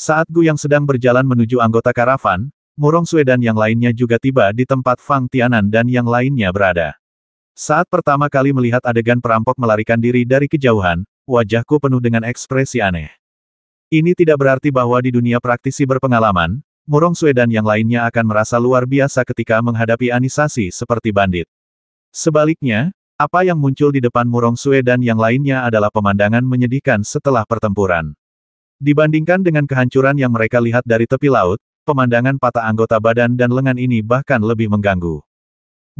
Saat Gu yang sedang berjalan menuju anggota karavan, Murong Sue dan yang lainnya juga tiba di tempat Fang Tianan dan yang lainnya berada. Saat pertama kali melihat adegan perampok melarikan diri dari kejauhan, wajahku penuh dengan ekspresi aneh. Ini tidak berarti bahwa di dunia praktisi berpengalaman, Murong Sue dan yang lainnya akan merasa luar biasa ketika menghadapi anisasi seperti bandit. Sebaliknya, apa yang muncul di depan Murong Sue dan yang lainnya adalah pemandangan menyedihkan setelah pertempuran. Dibandingkan dengan kehancuran yang mereka lihat dari tepi laut, pemandangan patah anggota badan dan lengan ini bahkan lebih mengganggu.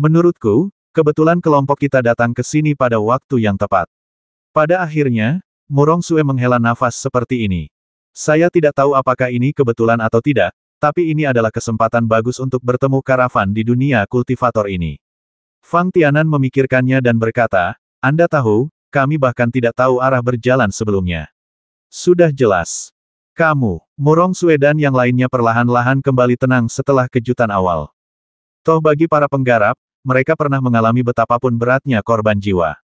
Menurutku, kebetulan kelompok kita datang ke sini pada waktu yang tepat. Pada akhirnya, Murong Sue menghela nafas seperti ini. Saya tidak tahu apakah ini kebetulan atau tidak, tapi ini adalah kesempatan bagus untuk bertemu karavan di dunia kultivator ini. Fang Tianan memikirkannya dan berkata, Anda tahu, kami bahkan tidak tahu arah berjalan sebelumnya. Sudah jelas. Kamu, Morong Suedan yang lainnya perlahan-lahan kembali tenang setelah kejutan awal. Toh bagi para penggarap, mereka pernah mengalami betapapun beratnya korban jiwa.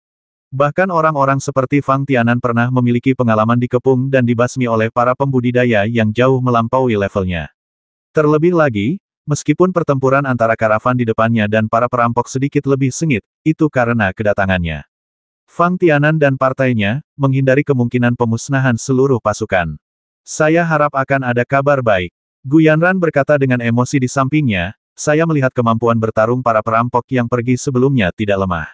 Bahkan orang-orang seperti Fang Tianan pernah memiliki pengalaman dikepung dan dibasmi oleh para pembudidaya yang jauh melampaui levelnya. Terlebih lagi, meskipun pertempuran antara karavan di depannya dan para perampok sedikit lebih sengit, itu karena kedatangannya. Fang Tianan dan partainya, menghindari kemungkinan pemusnahan seluruh pasukan. Saya harap akan ada kabar baik. Guyanran berkata dengan emosi di sampingnya, saya melihat kemampuan bertarung para perampok yang pergi sebelumnya tidak lemah.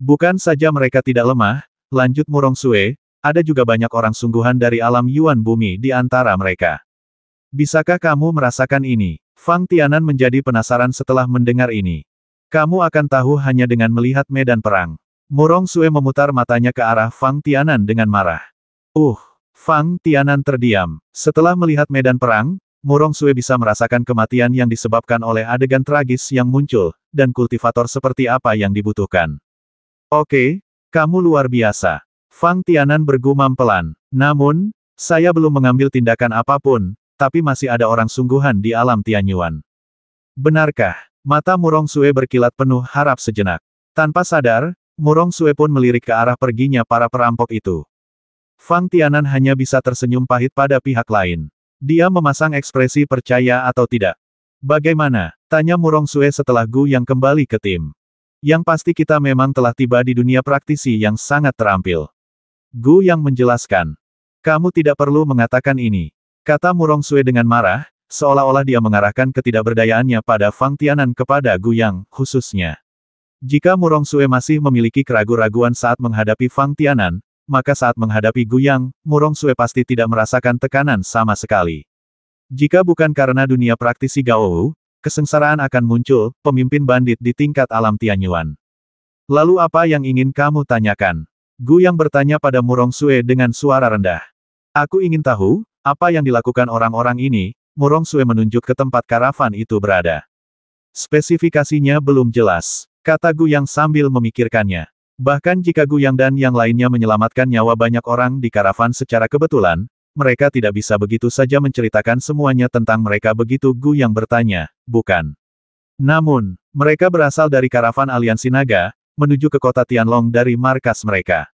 Bukan saja mereka tidak lemah, lanjut Murong Sue, ada juga banyak orang sungguhan dari alam Yuan Bumi di antara mereka. Bisakah kamu merasakan ini? Fang Tianan menjadi penasaran setelah mendengar ini. Kamu akan tahu hanya dengan melihat medan perang. Murong Sue memutar matanya ke arah Fang Tianan dengan marah. Uh, Fang Tianan terdiam. Setelah melihat medan perang, Murong Sue bisa merasakan kematian yang disebabkan oleh adegan tragis yang muncul, dan kultivator seperti apa yang dibutuhkan. Oke, kamu luar biasa. Fang Tianan bergumam pelan. Namun, saya belum mengambil tindakan apapun, tapi masih ada orang sungguhan di alam Tianyuan. Benarkah? Mata Murong Sue berkilat penuh harap sejenak. Tanpa sadar, Murong Sue pun melirik ke arah perginya para perampok itu. Fang Tianan hanya bisa tersenyum pahit pada pihak lain. Dia memasang ekspresi percaya atau tidak. Bagaimana? Tanya Murong Sue setelah Gu yang kembali ke tim. Yang pasti kita memang telah tiba di dunia praktisi yang sangat terampil. Gu yang menjelaskan. Kamu tidak perlu mengatakan ini. Kata Murong Sue dengan marah, seolah-olah dia mengarahkan ketidakberdayaannya pada Fang Tianan kepada Gu yang, khususnya. Jika Murong Sue masih memiliki keraguan-raguan saat menghadapi Fang Tianan, maka saat menghadapi Guyang, Murong Sue pasti tidak merasakan tekanan sama sekali. Jika bukan karena dunia praktisi Gaowu, kesengsaraan akan muncul, pemimpin bandit di tingkat alam Tianyuan. Lalu apa yang ingin kamu tanyakan? Guyang bertanya pada Murong Sue dengan suara rendah. Aku ingin tahu, apa yang dilakukan orang-orang ini, Murong Sue menunjuk ke tempat karavan itu berada. Spesifikasinya belum jelas. Kata Gu yang sambil memikirkannya. Bahkan jika Gu Yang dan yang lainnya menyelamatkan nyawa banyak orang di karavan secara kebetulan, mereka tidak bisa begitu saja menceritakan semuanya tentang mereka begitu Gu yang bertanya, bukan. Namun, mereka berasal dari karavan aliansi naga, menuju ke kota Tianlong dari markas mereka.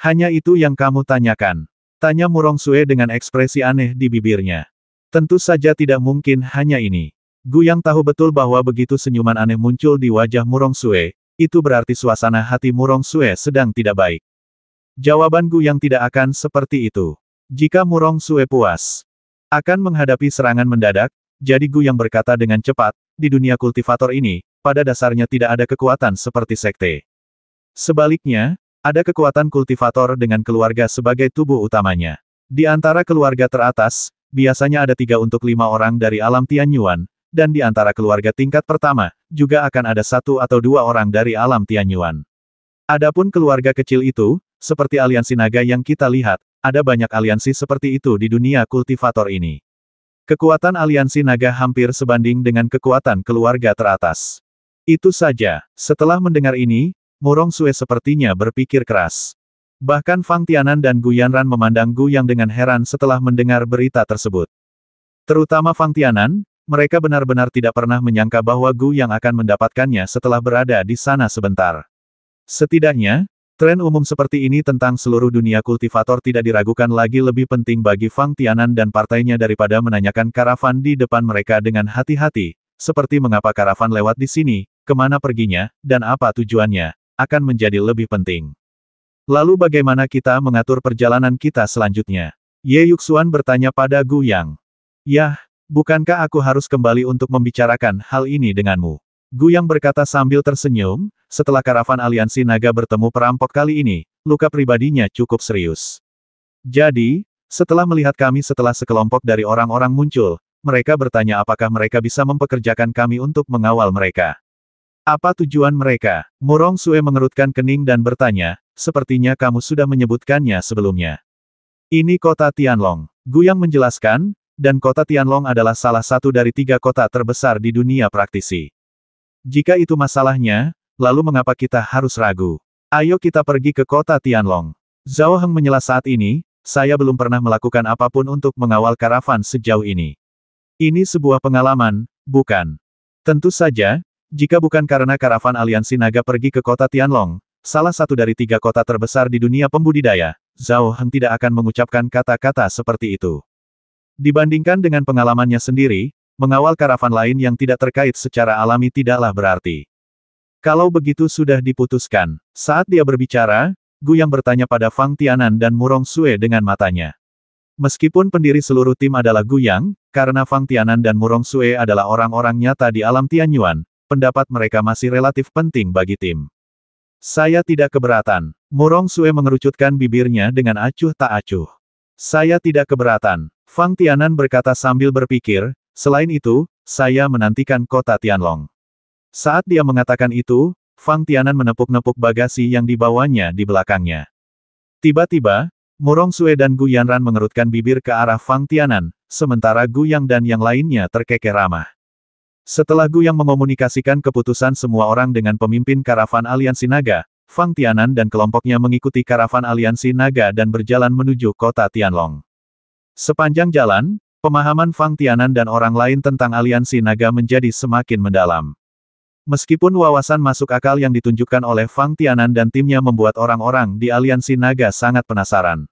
Hanya itu yang kamu tanyakan. Tanya Murong Sue dengan ekspresi aneh di bibirnya. Tentu saja tidak mungkin hanya ini. Gu yang tahu betul bahwa begitu senyuman aneh muncul di wajah Murong Sue, itu berarti suasana hati Murong Sue sedang tidak baik. Jawaban Gu yang tidak akan seperti itu. Jika Murong Sue puas, akan menghadapi serangan mendadak, jadi Gu yang berkata dengan cepat, di dunia kultivator ini, pada dasarnya tidak ada kekuatan seperti sekte. Sebaliknya, ada kekuatan kultivator dengan keluarga sebagai tubuh utamanya. Di antara keluarga teratas, biasanya ada tiga untuk lima orang dari alam Tianyuan, dan di antara keluarga tingkat pertama, juga akan ada satu atau dua orang dari alam Tianyuan. Adapun keluarga kecil itu, seperti aliansi naga yang kita lihat, ada banyak aliansi seperti itu di dunia kultivator ini. Kekuatan aliansi naga hampir sebanding dengan kekuatan keluarga teratas. Itu saja, setelah mendengar ini, Murong Sue sepertinya berpikir keras. Bahkan Fang Tianan dan Gu Yanran memandang Gu Yang dengan heran setelah mendengar berita tersebut. Terutama Fang Tianan, mereka benar-benar tidak pernah menyangka bahwa Gu yang akan mendapatkannya setelah berada di sana sebentar. Setidaknya, tren umum seperti ini tentang seluruh dunia kultivator tidak diragukan lagi lebih penting bagi Fang Tianan dan partainya daripada menanyakan karavan di depan mereka dengan hati-hati, seperti mengapa karavan lewat di sini, kemana perginya, dan apa tujuannya, akan menjadi lebih penting. Lalu bagaimana kita mengatur perjalanan kita selanjutnya? Ye Yuxuan bertanya pada Gu Yang. Yah, Bukankah aku harus kembali untuk membicarakan hal ini denganmu? Gu yang berkata sambil tersenyum, setelah karavan aliansi naga bertemu perampok kali ini, luka pribadinya cukup serius. Jadi, setelah melihat kami setelah sekelompok dari orang-orang muncul, mereka bertanya apakah mereka bisa mempekerjakan kami untuk mengawal mereka. Apa tujuan mereka? Murong Sue mengerutkan kening dan bertanya, sepertinya kamu sudah menyebutkannya sebelumnya. Ini kota Tianlong. Gu yang menjelaskan, dan kota Tianlong adalah salah satu dari tiga kota terbesar di dunia praktisi. Jika itu masalahnya, lalu mengapa kita harus ragu? Ayo kita pergi ke kota Tianlong. Zhao Heng menyela saat ini, saya belum pernah melakukan apapun untuk mengawal karavan sejauh ini. Ini sebuah pengalaman, bukan? Tentu saja, jika bukan karena karavan aliansi naga pergi ke kota Tianlong, salah satu dari tiga kota terbesar di dunia pembudidaya, Zhao Heng tidak akan mengucapkan kata-kata seperti itu. Dibandingkan dengan pengalamannya sendiri, mengawal karavan lain yang tidak terkait secara alami tidaklah berarti. Kalau begitu sudah diputuskan. Saat dia berbicara, Gu yang bertanya pada Fang Tianan dan Murong Sue dengan matanya. Meskipun pendiri seluruh tim adalah Gu Yang, karena Fang Tianan dan Murong Sue adalah orang-orang nyata di alam Tianyuan, pendapat mereka masih relatif penting bagi tim. Saya tidak keberatan. Murong Sue mengerucutkan bibirnya dengan acuh tak acuh. Saya tidak keberatan. Fang Tianan berkata sambil berpikir, selain itu, saya menantikan kota Tianlong. Saat dia mengatakan itu, Fang Tianan menepuk-nepuk bagasi yang dibawanya di belakangnya. Tiba-tiba, Murong Sue dan Gu Yanran mengerutkan bibir ke arah Fang Tianan, sementara Gu Yang dan yang lainnya terkekeh ramah. Setelah Gu Yang mengomunikasikan keputusan semua orang dengan pemimpin karavan Aliansi Naga, Fang Tianan dan kelompoknya mengikuti karavan Aliansi Naga dan berjalan menuju kota Tianlong. Sepanjang jalan, pemahaman Fang Tianan dan orang lain tentang aliansi naga menjadi semakin mendalam. Meskipun wawasan masuk akal yang ditunjukkan oleh Fang Tianan dan timnya membuat orang-orang di aliansi naga sangat penasaran.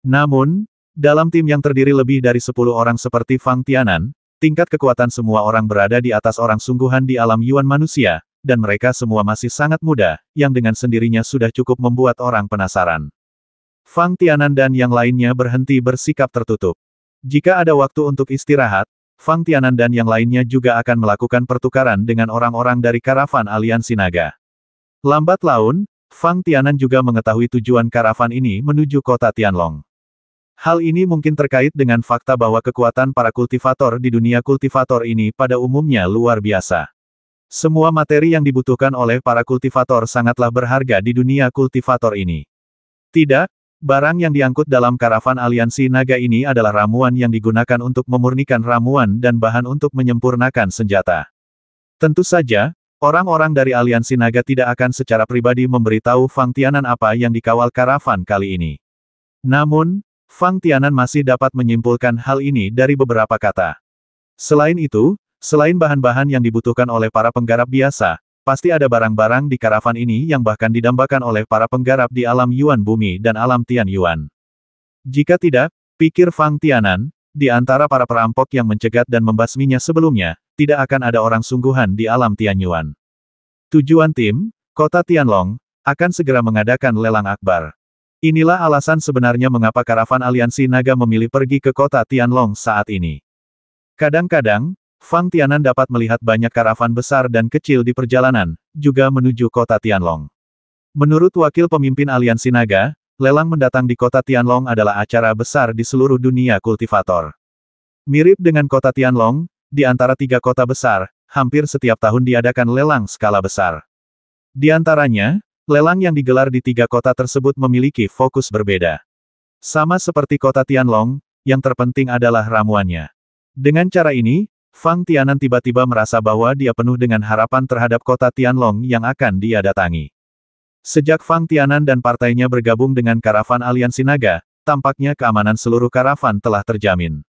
Namun, dalam tim yang terdiri lebih dari 10 orang seperti Fang Tianan, tingkat kekuatan semua orang berada di atas orang sungguhan di alam Yuan manusia, dan mereka semua masih sangat muda, yang dengan sendirinya sudah cukup membuat orang penasaran. Fang Tianan dan yang lainnya berhenti bersikap tertutup. Jika ada waktu untuk istirahat, Fang Tianan dan yang lainnya juga akan melakukan pertukaran dengan orang-orang dari karavan aliansi naga. Lambat laun, Fang Tianan juga mengetahui tujuan karavan ini menuju kota Tianlong. Hal ini mungkin terkait dengan fakta bahwa kekuatan para kultivator di dunia kultivator ini pada umumnya luar biasa. Semua materi yang dibutuhkan oleh para kultivator sangatlah berharga di dunia kultivator ini. Tidak, Barang yang diangkut dalam karavan aliansi naga ini adalah ramuan yang digunakan untuk memurnikan ramuan dan bahan untuk menyempurnakan senjata. Tentu saja, orang-orang dari aliansi naga tidak akan secara pribadi memberitahu Fang Tianan apa yang dikawal karavan kali ini. Namun, Fang Tianan masih dapat menyimpulkan hal ini dari beberapa kata. Selain itu, Selain bahan-bahan yang dibutuhkan oleh para penggarap biasa, Pasti ada barang-barang di karavan ini yang bahkan didambakan oleh para penggarap di alam Yuan Bumi dan alam Tian Yuan. Jika tidak, pikir Fang Tianan, di antara para perampok yang mencegat dan membasminya sebelumnya, tidak akan ada orang sungguhan di alam Tian Yuan. Tujuan tim, kota Tianlong, akan segera mengadakan lelang akbar. Inilah alasan sebenarnya mengapa karavan aliansi naga memilih pergi ke kota Tianlong saat ini. Kadang-kadang, Fang Tianan dapat melihat banyak karavan besar dan kecil di perjalanan, juga menuju kota Tianlong. Menurut wakil pemimpin Aliansi Naga, lelang mendatang di kota Tianlong adalah acara besar di seluruh dunia kultivator. Mirip dengan kota Tianlong, di antara tiga kota besar, hampir setiap tahun diadakan lelang skala besar. Di antaranya, lelang yang digelar di tiga kota tersebut memiliki fokus berbeda. Sama seperti kota Tianlong, yang terpenting adalah ramuannya. Dengan cara ini, Fang Tianan tiba-tiba merasa bahwa dia penuh dengan harapan terhadap kota Tianlong yang akan dia datangi. Sejak Fang Tianan dan partainya bergabung dengan karavan aliansi naga, tampaknya keamanan seluruh karavan telah terjamin.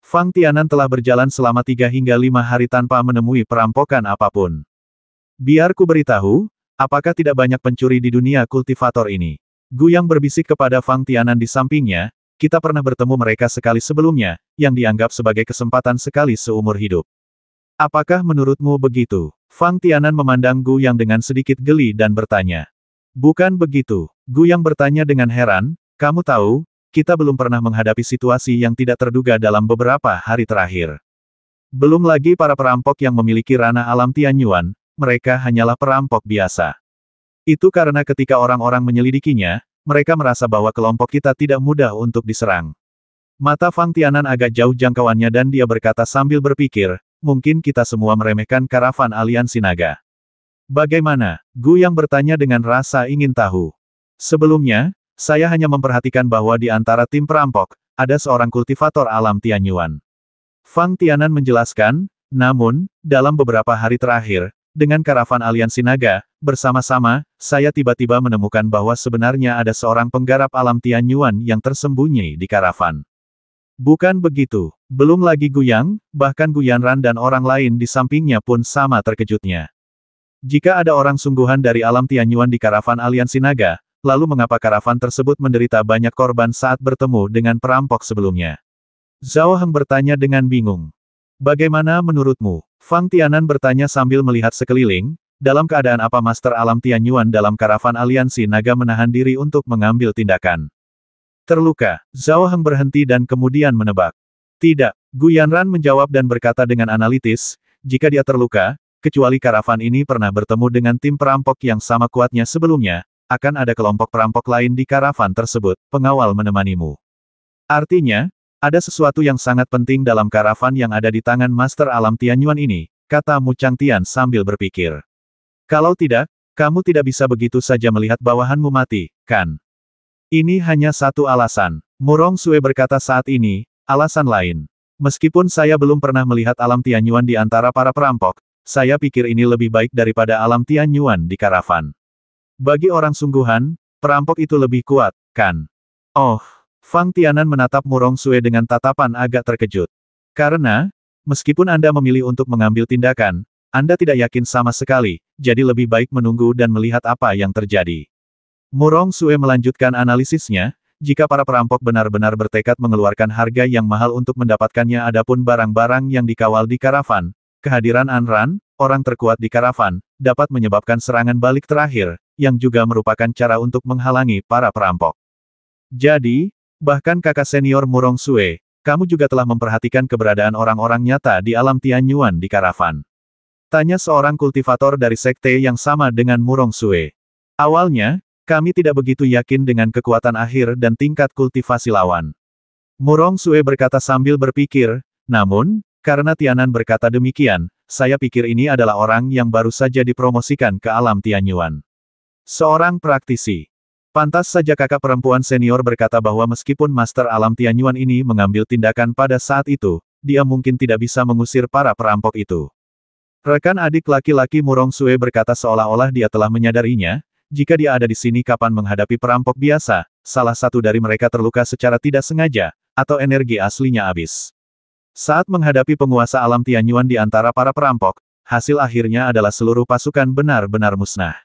Fang Tianan telah berjalan selama tiga hingga lima hari tanpa menemui perampokan apapun. Biar ku beritahu, apakah tidak banyak pencuri di dunia kultivator ini? Gu yang berbisik kepada Fang Tianan di sampingnya, kita pernah bertemu mereka sekali sebelumnya, yang dianggap sebagai kesempatan sekali seumur hidup. Apakah menurutmu begitu? Fang Tianan memandang Gu yang dengan sedikit geli dan bertanya. Bukan begitu. Gu yang bertanya dengan heran, kamu tahu, kita belum pernah menghadapi situasi yang tidak terduga dalam beberapa hari terakhir. Belum lagi para perampok yang memiliki ranah alam Tianyuan, mereka hanyalah perampok biasa. Itu karena ketika orang-orang menyelidikinya, mereka merasa bahwa kelompok kita tidak mudah untuk diserang. Mata Fang Tianan agak jauh jangkauannya dan dia berkata sambil berpikir, mungkin kita semua meremehkan karavan aliansi naga. Bagaimana? Gu yang bertanya dengan rasa ingin tahu. Sebelumnya, saya hanya memperhatikan bahwa di antara tim perampok, ada seorang kultivator alam Tianyuan. Fang Tianan menjelaskan, namun, dalam beberapa hari terakhir, dengan karavan aliansi naga, bersama-sama, saya tiba-tiba menemukan bahwa sebenarnya ada seorang penggarap alam Tianyuan yang tersembunyi di karavan. Bukan begitu, belum lagi Guyang, bahkan Guyanran dan orang lain di sampingnya pun sama terkejutnya. Jika ada orang sungguhan dari alam Tianyuan di karavan aliansi naga, lalu mengapa karavan tersebut menderita banyak korban saat bertemu dengan perampok sebelumnya? Zhao Heng bertanya dengan bingung. Bagaimana menurutmu? Fang Tianan bertanya sambil melihat sekeliling, dalam keadaan apa Master Alam Tianyuan dalam karavan aliansi naga menahan diri untuk mengambil tindakan. Terluka, Zhao Heng berhenti dan kemudian menebak. Tidak, Gu Yanran menjawab dan berkata dengan analitis, jika dia terluka, kecuali karavan ini pernah bertemu dengan tim perampok yang sama kuatnya sebelumnya, akan ada kelompok perampok lain di karavan tersebut, pengawal menemanimu. Artinya, ada sesuatu yang sangat penting dalam karavan yang ada di tangan Master Alam Tianyuan ini, kata Mu Chang Tian sambil berpikir. Kalau tidak, kamu tidak bisa begitu saja melihat bawahanmu mati, kan? Ini hanya satu alasan. Murong Sue berkata saat ini, alasan lain. Meskipun saya belum pernah melihat alam Tianyuan di antara para perampok, saya pikir ini lebih baik daripada alam Tianyuan di karavan. Bagi orang sungguhan, perampok itu lebih kuat, kan? Oh, Fang Tianan menatap Murong Sue dengan tatapan agak terkejut. Karena, meskipun Anda memilih untuk mengambil tindakan, Anda tidak yakin sama sekali, jadi lebih baik menunggu dan melihat apa yang terjadi. Murong Sue melanjutkan analisisnya, jika para perampok benar-benar bertekad mengeluarkan harga yang mahal untuk mendapatkannya adapun barang-barang yang dikawal di karavan, kehadiran Anran, orang terkuat di karavan, dapat menyebabkan serangan balik terakhir, yang juga merupakan cara untuk menghalangi para perampok. Jadi, Bahkan kakak senior Murong Sue, kamu juga telah memperhatikan keberadaan orang-orang nyata di alam Tianyuan di karavan. Tanya seorang kultivator dari sekte yang sama dengan Murong Sue. Awalnya, kami tidak begitu yakin dengan kekuatan akhir dan tingkat kultivasi lawan. Murong Sue berkata sambil berpikir, namun, karena Tianan berkata demikian, saya pikir ini adalah orang yang baru saja dipromosikan ke alam Tianyuan. Seorang praktisi. Pantas saja kakak perempuan senior berkata bahwa meskipun Master Alam Tianyuan ini mengambil tindakan pada saat itu, dia mungkin tidak bisa mengusir para perampok itu. Rekan adik laki-laki Murong Sue berkata seolah-olah dia telah menyadarinya, jika dia ada di sini kapan menghadapi perampok biasa, salah satu dari mereka terluka secara tidak sengaja, atau energi aslinya habis. Saat menghadapi penguasa alam Tianyuan di antara para perampok, hasil akhirnya adalah seluruh pasukan benar-benar musnah.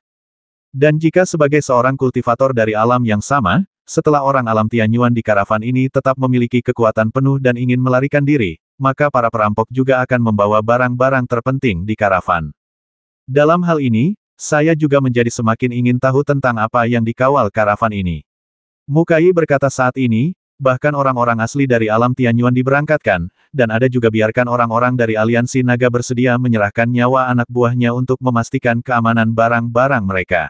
Dan jika sebagai seorang kultivator dari alam yang sama, setelah orang alam Tianyuan di karavan ini tetap memiliki kekuatan penuh dan ingin melarikan diri, maka para perampok juga akan membawa barang-barang terpenting di karavan. Dalam hal ini, saya juga menjadi semakin ingin tahu tentang apa yang dikawal karavan ini. Mukai berkata saat ini, bahkan orang-orang asli dari alam Tianyuan diberangkatkan, dan ada juga biarkan orang-orang dari aliansi naga bersedia menyerahkan nyawa anak buahnya untuk memastikan keamanan barang-barang mereka.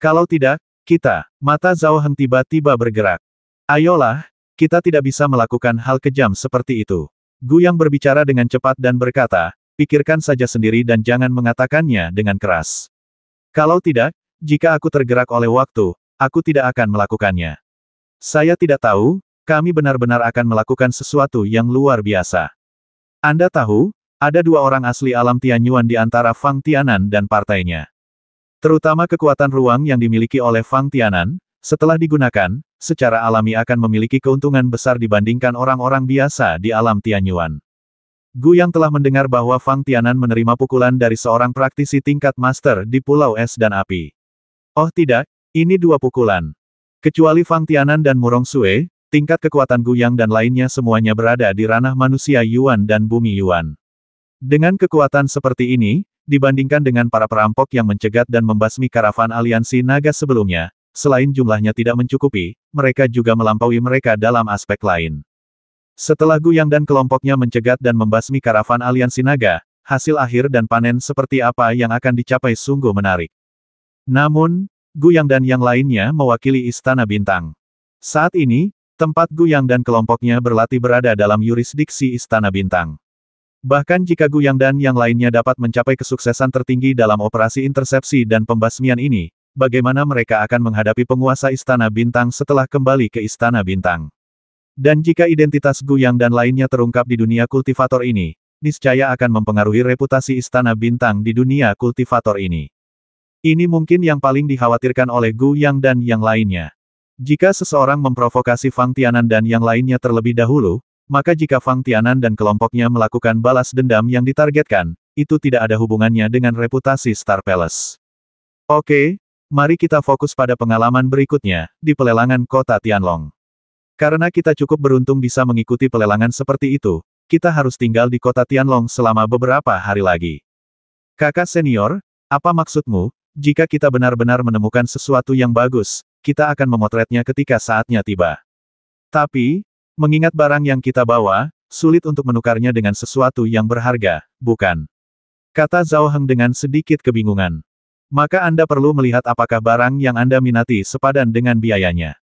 Kalau tidak, kita, mata Zhao Heng tiba-tiba bergerak. Ayolah, kita tidak bisa melakukan hal kejam seperti itu. Gu yang berbicara dengan cepat dan berkata, pikirkan saja sendiri dan jangan mengatakannya dengan keras. Kalau tidak, jika aku tergerak oleh waktu, aku tidak akan melakukannya. Saya tidak tahu, kami benar-benar akan melakukan sesuatu yang luar biasa. Anda tahu, ada dua orang asli alam Tianyuan di antara Fang Tianan dan partainya. Terutama kekuatan ruang yang dimiliki oleh Fang Tianan, setelah digunakan, secara alami akan memiliki keuntungan besar dibandingkan orang-orang biasa di alam Tianyuan. Gu yang telah mendengar bahwa Fang Tianan menerima pukulan dari seorang praktisi tingkat master di Pulau Es dan Api. Oh tidak, ini dua pukulan. Kecuali Fang Tianan dan Murong Sue, tingkat kekuatan Gu Yang dan lainnya semuanya berada di ranah manusia Yuan dan bumi Yuan. Dengan kekuatan seperti ini, dibandingkan dengan para perampok yang mencegat dan membasmi karavan aliansi naga sebelumnya, selain jumlahnya tidak mencukupi, mereka juga melampaui mereka dalam aspek lain. Setelah Guyang dan kelompoknya mencegat dan membasmi karavan aliansi naga, hasil akhir dan panen seperti apa yang akan dicapai sungguh menarik. Namun, Guyang dan yang lainnya mewakili Istana Bintang. Saat ini, tempat Guyang dan kelompoknya berlatih berada dalam yurisdiksi Istana Bintang. Bahkan jika Guyang dan yang lainnya dapat mencapai kesuksesan tertinggi dalam operasi intersepsi dan pembasmian ini, bagaimana mereka akan menghadapi penguasa Istana Bintang setelah kembali ke Istana Bintang? Dan jika identitas Guyang dan lainnya terungkap di dunia kultivator ini, niscaya akan mempengaruhi reputasi Istana Bintang di dunia kultivator ini. Ini mungkin yang paling dikhawatirkan oleh Guyang dan yang lainnya. Jika seseorang memprovokasi Fang Tianan dan yang lainnya terlebih dahulu, maka jika Fang Tianan dan kelompoknya melakukan balas dendam yang ditargetkan, itu tidak ada hubungannya dengan reputasi Star Palace. Oke, mari kita fokus pada pengalaman berikutnya, di pelelangan kota Tianlong. Karena kita cukup beruntung bisa mengikuti pelelangan seperti itu, kita harus tinggal di kota Tianlong selama beberapa hari lagi. Kakak senior, apa maksudmu, jika kita benar-benar menemukan sesuatu yang bagus, kita akan memotretnya ketika saatnya tiba. Tapi, Mengingat barang yang kita bawa, sulit untuk menukarnya dengan sesuatu yang berharga, bukan? Kata Zhao Heng dengan sedikit kebingungan. Maka Anda perlu melihat apakah barang yang Anda minati sepadan dengan biayanya.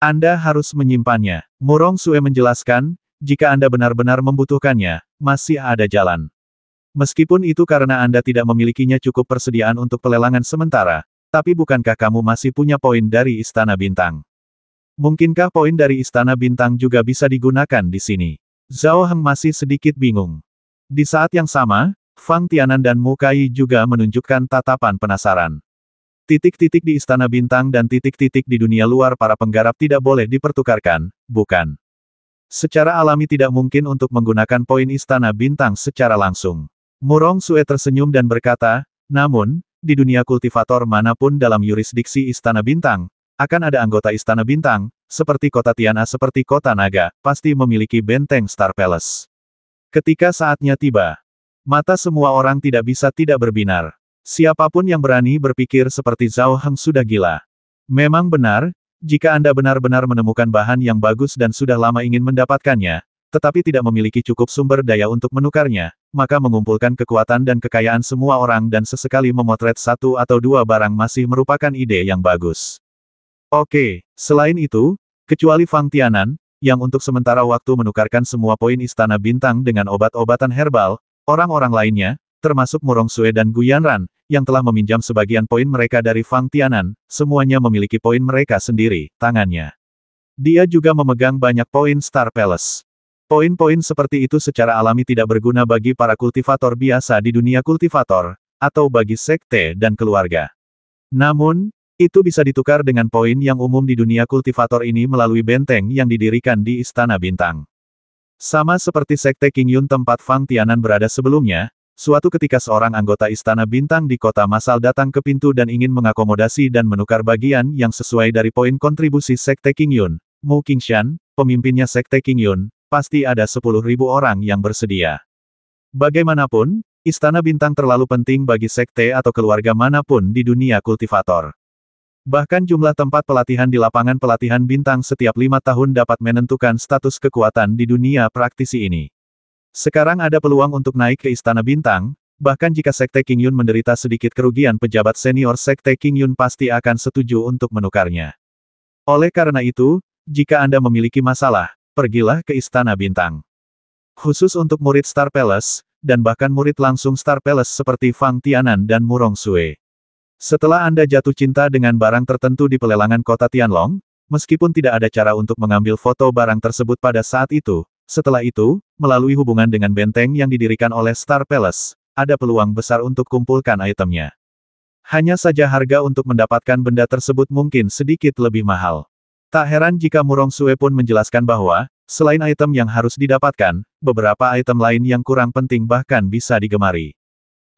Anda harus menyimpannya. Murong Sue menjelaskan, jika Anda benar-benar membutuhkannya, masih ada jalan. Meskipun itu karena Anda tidak memilikinya cukup persediaan untuk pelelangan sementara, tapi bukankah kamu masih punya poin dari Istana Bintang? Mungkinkah poin dari Istana Bintang juga bisa digunakan di sini? Zhao Heng masih sedikit bingung. Di saat yang sama, Fang Tianan dan Mukai juga menunjukkan tatapan penasaran. Titik-titik di Istana Bintang dan titik-titik di dunia luar para penggarap tidak boleh dipertukarkan, bukan? Secara alami tidak mungkin untuk menggunakan poin Istana Bintang secara langsung. Murong Sue tersenyum dan berkata, namun, di dunia kultivator manapun dalam yurisdiksi Istana Bintang, akan ada anggota Istana Bintang, seperti kota Tiana seperti kota naga, pasti memiliki benteng Star Palace. Ketika saatnya tiba, mata semua orang tidak bisa tidak berbinar. Siapapun yang berani berpikir seperti Zhao Heng sudah gila. Memang benar, jika Anda benar-benar menemukan bahan yang bagus dan sudah lama ingin mendapatkannya, tetapi tidak memiliki cukup sumber daya untuk menukarnya, maka mengumpulkan kekuatan dan kekayaan semua orang dan sesekali memotret satu atau dua barang masih merupakan ide yang bagus. Oke, selain itu, Kecuali Fang Tianan, yang untuk sementara waktu menukarkan semua poin Istana Bintang dengan obat-obatan herbal, orang-orang lainnya, termasuk Murong Sue dan Yanran, yang telah meminjam sebagian poin mereka dari Fang Tianan, semuanya memiliki poin mereka sendiri, tangannya. Dia juga memegang banyak poin Star Palace. Poin-poin seperti itu secara alami tidak berguna bagi para kultivator biasa di dunia kultivator, atau bagi sekte dan keluarga. Namun, itu bisa ditukar dengan poin yang umum di dunia kultivator ini melalui benteng yang didirikan di Istana Bintang. Sama seperti Sekte King Yun tempat Fang Tianan berada sebelumnya, suatu ketika seorang anggota Istana Bintang di kota Masal datang ke pintu dan ingin mengakomodasi dan menukar bagian yang sesuai dari poin kontribusi Sekte King Yun, Mu Qingshan, pemimpinnya Sekte King Yun, pasti ada 10.000 orang yang bersedia. Bagaimanapun, Istana Bintang terlalu penting bagi sekte atau keluarga manapun di dunia kultivator. Bahkan jumlah tempat pelatihan di lapangan pelatihan bintang setiap lima tahun dapat menentukan status kekuatan di dunia praktisi ini. Sekarang ada peluang untuk naik ke Istana Bintang, bahkan jika Sekte King Yun menderita sedikit kerugian pejabat senior Sekte King Yun pasti akan setuju untuk menukarnya. Oleh karena itu, jika Anda memiliki masalah, pergilah ke Istana Bintang. Khusus untuk murid Star Palace, dan bahkan murid langsung Star Palace seperti Fang Tianan dan Murong Sue. Setelah Anda jatuh cinta dengan barang tertentu di pelelangan kota Tianlong, meskipun tidak ada cara untuk mengambil foto barang tersebut pada saat itu, setelah itu, melalui hubungan dengan benteng yang didirikan oleh Star Palace, ada peluang besar untuk kumpulkan itemnya. Hanya saja harga untuk mendapatkan benda tersebut mungkin sedikit lebih mahal. Tak heran jika Murong Sue pun menjelaskan bahwa, selain item yang harus didapatkan, beberapa item lain yang kurang penting bahkan bisa digemari.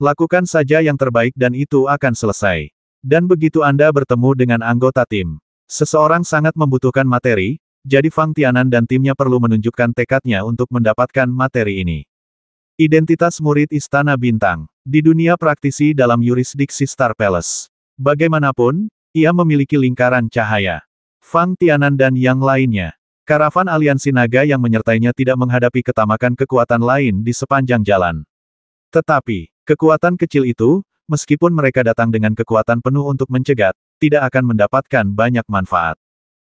Lakukan saja yang terbaik dan itu akan selesai. Dan begitu Anda bertemu dengan anggota tim, seseorang sangat membutuhkan materi, jadi Fang Tianan dan timnya perlu menunjukkan tekadnya untuk mendapatkan materi ini. Identitas murid Istana Bintang di dunia praktisi dalam yurisdiksi Star Palace. Bagaimanapun, ia memiliki lingkaran cahaya. Fang Tianan dan yang lainnya. Karavan aliansi naga yang menyertainya tidak menghadapi ketamakan kekuatan lain di sepanjang jalan. Tetapi, Kekuatan kecil itu, meskipun mereka datang dengan kekuatan penuh untuk mencegat, tidak akan mendapatkan banyak manfaat.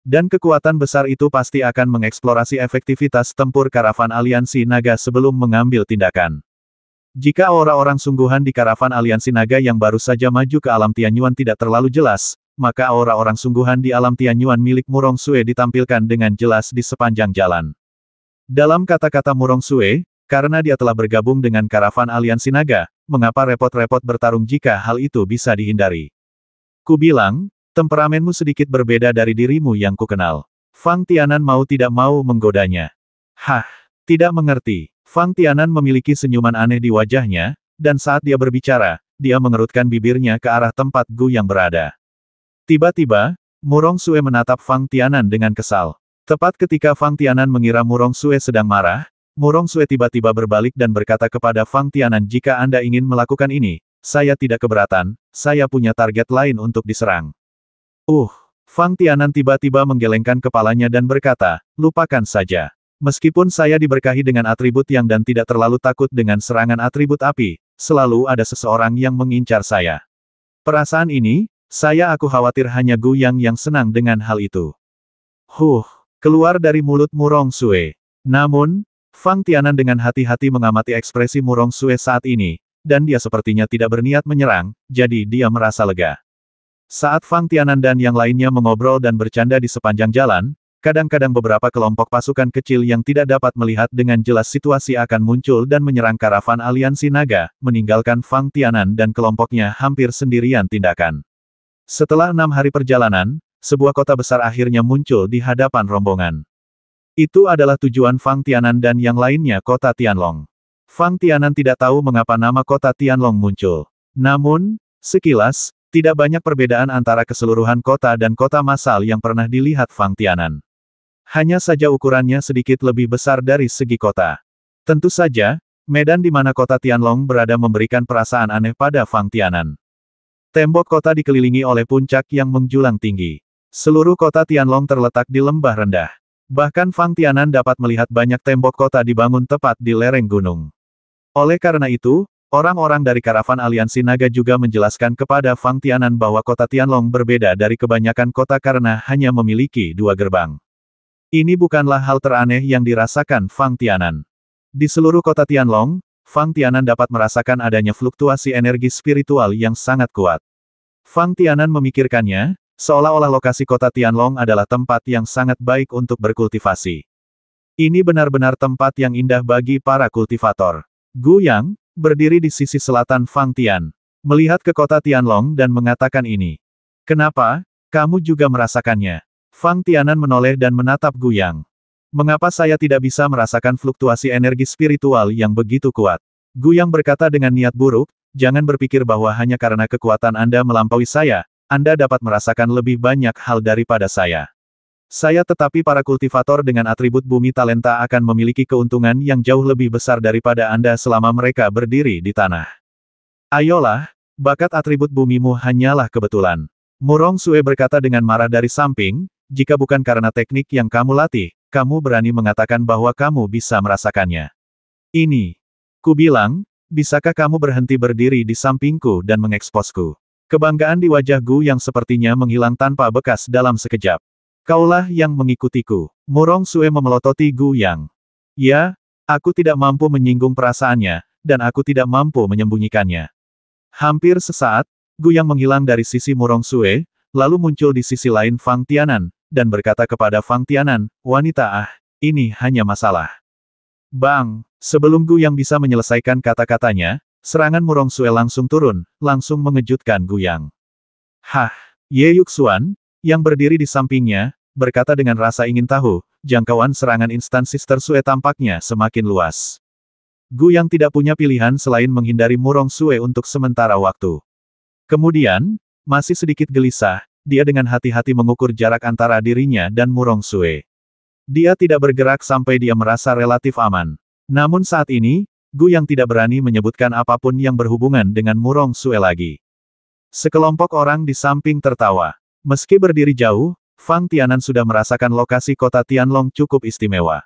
Dan kekuatan besar itu pasti akan mengeksplorasi efektivitas tempur karavan aliansi naga sebelum mengambil tindakan. Jika aura-orang sungguhan di karavan aliansi naga yang baru saja maju ke alam Tianyuan tidak terlalu jelas, maka aura-orang sungguhan di alam Tianyuan milik Murong Sue ditampilkan dengan jelas di sepanjang jalan. Dalam kata-kata Murong Sue, karena dia telah bergabung dengan karavan aliansi naga, mengapa repot-repot bertarung jika hal itu bisa dihindari? Ku bilang, temperamenmu sedikit berbeda dari dirimu yang kukenal. Fang Tianan mau tidak mau menggodanya. Hah, tidak mengerti. Fang Tianan memiliki senyuman aneh di wajahnya, dan saat dia berbicara, dia mengerutkan bibirnya ke arah tempat Gu yang berada. Tiba-tiba, Murong Sue menatap Fang Tianan dengan kesal. Tepat ketika Fang Tianan mengira Murong Sue sedang marah, Murong Sue tiba-tiba berbalik dan berkata kepada Fang Tianan jika Anda ingin melakukan ini, saya tidak keberatan, saya punya target lain untuk diserang. Uh, Fang Tianan tiba-tiba menggelengkan kepalanya dan berkata, lupakan saja. Meskipun saya diberkahi dengan atribut yang dan tidak terlalu takut dengan serangan atribut api, selalu ada seseorang yang mengincar saya. Perasaan ini, saya aku khawatir hanya Gu Yang yang senang dengan hal itu. Huh, keluar dari mulut Murong Sue. Namun, Fang Tianan dengan hati-hati mengamati ekspresi Murong Sue saat ini, dan dia sepertinya tidak berniat menyerang, jadi dia merasa lega. Saat Fang Tianan dan yang lainnya mengobrol dan bercanda di sepanjang jalan, kadang-kadang beberapa kelompok pasukan kecil yang tidak dapat melihat dengan jelas situasi akan muncul dan menyerang karavan aliansi naga, meninggalkan Fang Tianan dan kelompoknya hampir sendirian tindakan. Setelah enam hari perjalanan, sebuah kota besar akhirnya muncul di hadapan rombongan. Itu adalah tujuan Fang Tianan dan yang lainnya kota Tianlong. Fang Tianan tidak tahu mengapa nama kota Tianlong muncul. Namun, sekilas, tidak banyak perbedaan antara keseluruhan kota dan kota masal yang pernah dilihat Fang Tianan. Hanya saja ukurannya sedikit lebih besar dari segi kota. Tentu saja, medan di mana kota Tianlong berada memberikan perasaan aneh pada Fang Tianan. Tembok kota dikelilingi oleh puncak yang menjulang tinggi. Seluruh kota Tianlong terletak di lembah rendah. Bahkan Fang Tianan dapat melihat banyak tembok kota dibangun tepat di lereng gunung. Oleh karena itu, orang-orang dari karavan aliansi naga juga menjelaskan kepada Fang Tianan bahwa kota Tianlong berbeda dari kebanyakan kota karena hanya memiliki dua gerbang. Ini bukanlah hal teraneh yang dirasakan Fang Tianan. Di seluruh kota Tianlong, Fang Tianan dapat merasakan adanya fluktuasi energi spiritual yang sangat kuat. Fang Tianan memikirkannya, Seolah-olah lokasi kota Tianlong adalah tempat yang sangat baik untuk berkultivasi. Ini benar-benar tempat yang indah bagi para kultivator. Gu Yang, berdiri di sisi selatan Fang Tian, melihat ke kota Tianlong dan mengatakan ini. Kenapa, kamu juga merasakannya? Fang Tianan menoleh dan menatap Gu Yang. Mengapa saya tidak bisa merasakan fluktuasi energi spiritual yang begitu kuat? Gu Yang berkata dengan niat buruk, jangan berpikir bahwa hanya karena kekuatan Anda melampaui saya, anda dapat merasakan lebih banyak hal daripada saya. Saya tetapi para kultivator dengan atribut bumi talenta akan memiliki keuntungan yang jauh lebih besar daripada Anda selama mereka berdiri di tanah. Ayolah, bakat atribut bumimu hanyalah kebetulan. Murong Sue berkata dengan marah dari samping, jika bukan karena teknik yang kamu latih, kamu berani mengatakan bahwa kamu bisa merasakannya. Ini. Ku bilang, bisakah kamu berhenti berdiri di sampingku dan mengeksposku? Kebanggaan di wajah Gu yang sepertinya menghilang tanpa bekas dalam sekejap. Kaulah yang mengikutiku. Murong Sue memelototi Gu Yang. Ya, aku tidak mampu menyinggung perasaannya, dan aku tidak mampu menyembunyikannya. Hampir sesaat, Gu Yang menghilang dari sisi Murong Sue, lalu muncul di sisi lain Fang Tianan, dan berkata kepada Fang Tianan, wanita ah, ini hanya masalah. Bang, sebelum Gu Yang bisa menyelesaikan kata-katanya, Serangan Murong Sue langsung turun, langsung mengejutkan Guyang. Hah! Ye Yuxuan, yang berdiri di sampingnya, berkata dengan rasa ingin tahu, jangkauan serangan instan Sister Sue tampaknya semakin luas. Gu yang tidak punya pilihan selain menghindari Murong Sue untuk sementara waktu. Kemudian, masih sedikit gelisah, dia dengan hati-hati mengukur jarak antara dirinya dan Murong Sue. Dia tidak bergerak sampai dia merasa relatif aman. Namun saat ini, Gu yang tidak berani menyebutkan apapun yang berhubungan dengan Murong Sue lagi. Sekelompok orang di samping tertawa. Meski berdiri jauh, Fang Tianan sudah merasakan lokasi kota Tianlong cukup istimewa.